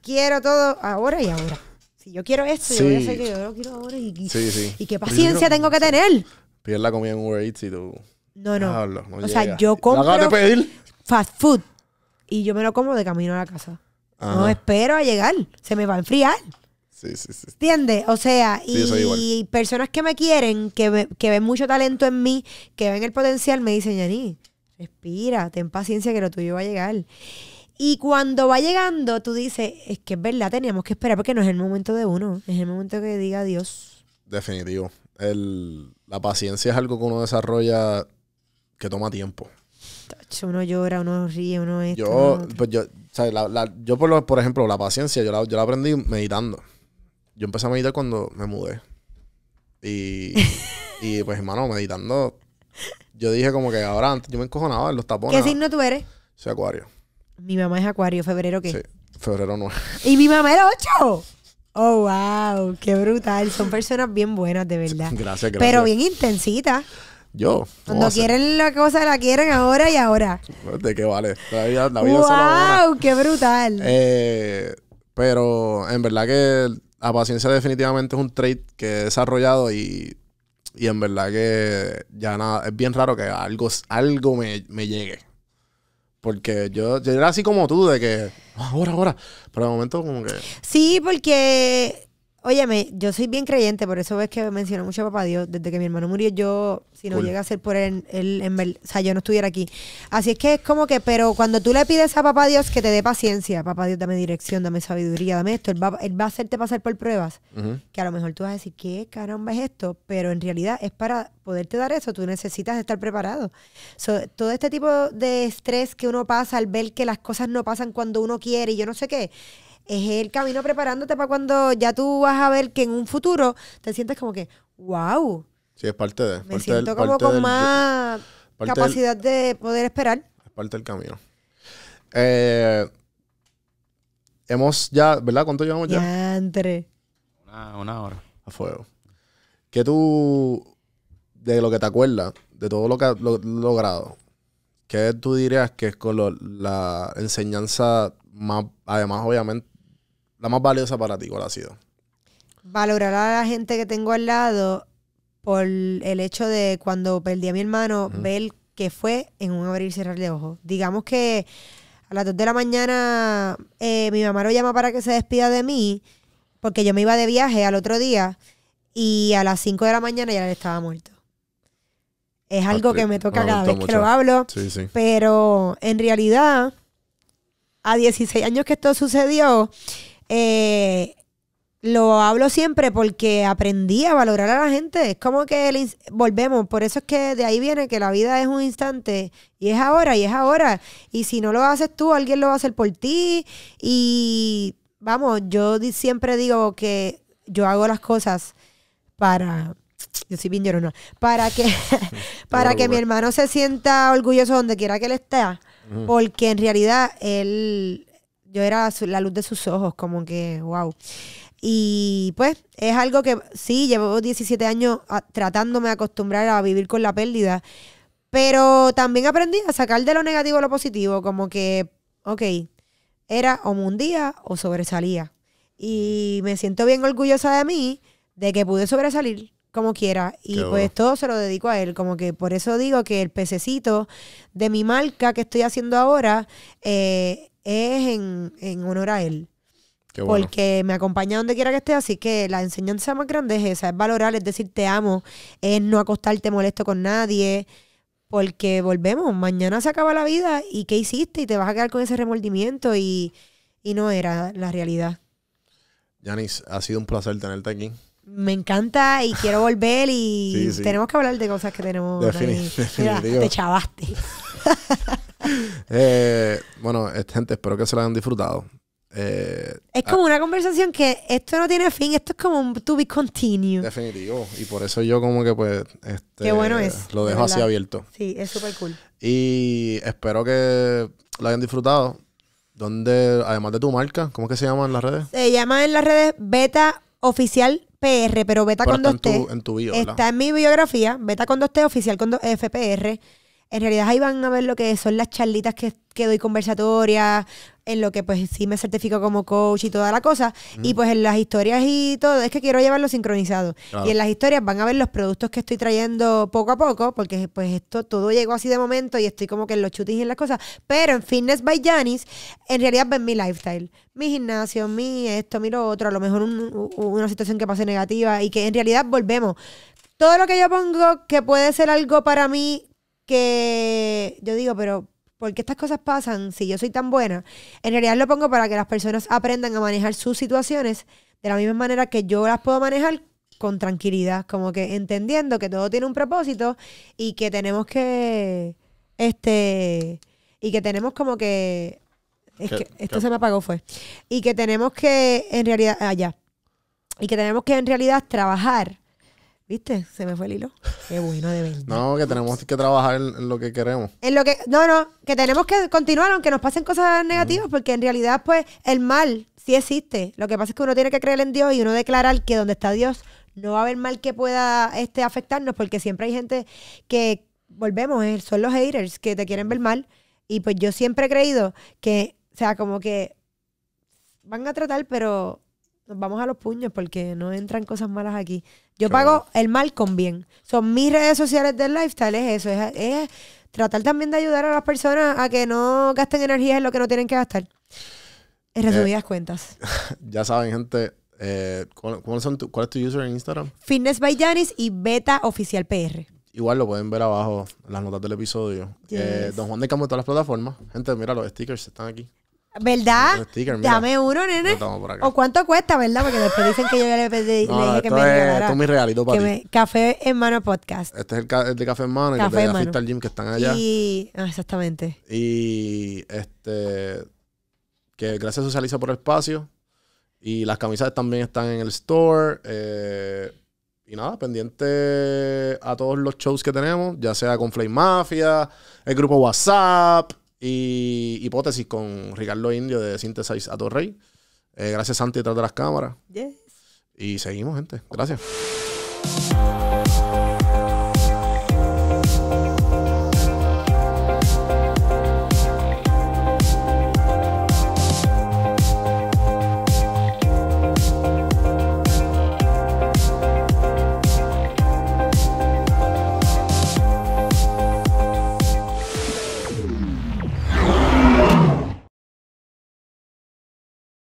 quiero todo ahora y ahora. Si yo quiero esto, yo voy a hacer que yo lo quiero ahora y, y qué paciencia tengo que tener. Pides la comida en Uber Eats y tú. No, no. o sea, yo compro fast food y yo me lo como de camino a la casa. No espero a llegar. Se me va a enfriar. Sí, sí, sí. ¿Entiendes? O sea, y, personas que me quieren, que, que, ven mucho talento en mí, que ven el potencial, me dicen, Yani, respira, ten paciencia que lo tuyo va a llegar. Y cuando va llegando, tú dices, es que es verdad, teníamos que esperar porque no es el momento de uno, es el momento que diga adiós. Definitivo. El, la paciencia es algo que uno desarrolla que toma tiempo. uno llora, uno ríe, uno esto, Yo, pues yo, yo por, lo, por ejemplo, la paciencia, yo la, yo la aprendí meditando. Yo empecé a meditar cuando me mudé. Y, y pues, hermano, meditando, yo dije como que ahora yo me encojonaba en los tapones. ¿Qué ah, signo tú eres? Soy acuario. Mi mamá es acuario, febrero qué? Sí, febrero 9. Y mi mamá era 8. Oh, wow, qué brutal. Son personas bien buenas, de verdad. gracias, gracias. Pero bien intensitas. Yo. Cuando quieren la cosa, la quieren ahora y ahora. ¿De qué vale? La vida, wow, qué brutal. Eh, pero en verdad que la paciencia definitivamente es un trait que he desarrollado y, en verdad que ya nada, es bien raro que algo, algo me llegue. Porque yo, yo era así como tú, de que, ah, ahora, ahora. Pero de momento, como que. Sí, porque Óyeme, yo soy bien creyente, por eso ves que menciono mucho a papá Dios. Desde que mi hermano murió, yo, si no llega a ser por él, en o sea, yo no estuviera aquí. Así es que es como que, pero cuando tú le pides a papá Dios que te dé paciencia, papá Dios, dame dirección, dame sabiduría, dame esto, él va, él va a hacerte pasar por pruebas, que a lo mejor tú vas a decir, ¿qué caramba es esto? Pero en realidad es para poderte dar eso, tú necesitas estar preparado. todo este tipo de estrés que uno pasa al ver que las cosas no pasan cuando uno quiere y yo no sé qué es el camino preparándote para cuando ya tú vas a ver que en un futuro te sientes como que, wow. Sí, es parte de. Me siento como con más capacidad de poder esperar. Es parte del camino. Eh, hemos ya, ¿verdad? ¿Cuánto llevamos ya? Ya entre. Una, una hora. A fuego. ¿Qué tú, de lo que te acuerdas, de todo lo que has logrado, qué tú dirías que es con la enseñanza más, además obviamente la más valiosa para ti, ¿cuál ha sido? Valorar a la gente que tengo al lado por el hecho de cuando perdí a mi hermano, ver que fue en un abrir y cerrar de ojos. Digamos que a las 2 de la mañana eh, mi mamá lo llama para que se despida de mí, porque yo me iba de viaje al otro día y a las 5 de la mañana ya le estaba muerto. Es algo ah, que me toca cada vez que lo hablo, pero en realidad, a 16 años que esto sucedió, eh, lo hablo siempre porque aprendí a valorar a la gente. Es como que volvemos. Por eso es que de ahí viene que la vida es un instante y es ahora y es ahora. Y si no lo haces tú, alguien lo va a hacer por ti. Y vamos, yo siempre digo que yo hago las cosas para. Yo soy o ¿no? Para que, para que mi hermano se sienta orgulloso donde quiera que él esté. Porque en realidad él yo era la luz de sus ojos, como que, wow. Y pues es algo que sí, llevo 17 años ah, tratándome de acostumbrar a vivir con la pérdida, pero también aprendí a sacar de lo negativo lo positivo, como que, ok, era o mundía o sobresalía. Y me siento bien orgullosa de mí, de que pude sobresalir como quiera. Y pues todo se lo dedico a él. Como que por eso digo que el pececito de mi marca que estoy haciendo ahora eh, es en, honor a él. Porque me acompaña donde quiera que esté, así que la enseñanza más grande es esa, es valorar, es decir te amo, es no acostarte molesto con nadie, porque volvemos, mañana se acaba la vida y ¿qué hiciste? Y te vas a quedar con ese remordimiento y, no era la realidad. Yanis, ha sido un placer tenerte aquí. Me encanta y quiero volver y tenemos que hablar de cosas que tenemos. Definit Mira, te chavaste. Eh, bueno, este, gente, espero que se lo hayan disfrutado. Eh, es como ah. una conversación que esto no tiene fin, esto es como un to be continued. Definitivo. Y por eso yo como que pues este, bueno lo dejo así abierto. Sí, es súper cool. Y espero que lo hayan disfrutado. ¿Dónde, además de tu marca, cómo es que se llama en las redes? Se llama en las redes Beta Oficial PR, pero Beta con dos en, Está en mi biografía, Beta con dos T, Oficial con dos FPR en realidad ahí van a ver lo que son las charlitas que, que doy conversatorias, en lo que pues sí me certifico como coach y toda la cosa. Y pues en las historias y todo, es que quiero llevarlo sincronizado. Y en las historias van a ver los productos que estoy trayendo poco a poco, porque pues esto todo llegó así de momento y estoy como que en los chutis y en las cosas. Pero en Fitness by Janis, en realidad ven mi lifestyle, mi gimnasio, mi esto, mi lo otro, a lo mejor una situación que pase negativa y que en realidad volvemos. Todo lo que yo pongo que puede ser algo para mí que yo digo, pero ¿por qué estas cosas pasan si yo soy tan buena? En realidad lo pongo para que las personas aprendan a manejar sus situaciones de la misma manera que yo las puedo manejar con tranquilidad, como que entendiendo que todo tiene un propósito y que tenemos que, este, y que tenemos como que, esto se me apagó fue, y que tenemos que en realidad, allá, ah, y que tenemos que en realidad trabajar ¿Viste? Se me fue el hilo. Qué bueno, de verdad. No, que tenemos que trabajar en lo que queremos. En lo que, no, no, que tenemos que continuar aunque nos pasen cosas negativas, porque en realidad, pues, el mal sí existe. Lo que pasa es que uno tiene que creer en Dios y uno declarar que donde está Dios no va a haber mal que pueda este, afectarnos, porque siempre hay gente que, volvemos, eh, son los haters que te quieren ver mal. Y pues yo siempre he creído que, o sea, como que van a tratar, pero vamos a los puños porque no entran cosas malas aquí. Yo pago el mal con bien. Son mis redes sociales del lifestyle, es eso. Es, tratar también de ayudar a las personas a que no gasten energía en lo que no tienen que gastar. En eh, resumidas cuentas. Ya saben, gente. Eh, ¿cuál, son es tu user en Instagram? Fitness by Janis y Beta Oficial PR. Igual lo pueden ver abajo en las notas del episodio. Eh, Don Juan de todas las plataformas. Gente, mira, los stickers están aquí. ¿Verdad? Dame uno, nene. ¿O cuánto cuesta, verdad? Porque después dicen que yo ya le, pedí, le dije que me es, Esto es mi regalito para ti. Café en mano podcast. Este es el, de Café en mano y el de Afista Gym que están allá. Y... Ah, exactamente. Y este... Que gracias Socializa por el espacio. Y las camisas también están en el store. Eh, y nada, pendiente a todos los shows que tenemos, ya sea con Flame Mafia, el grupo WhatsApp, y Hipótesis con Ricardo Indio de Synthesize a Torrey. Eh, gracias, Santi, detrás de las cámaras. Y seguimos, gente. Gracias.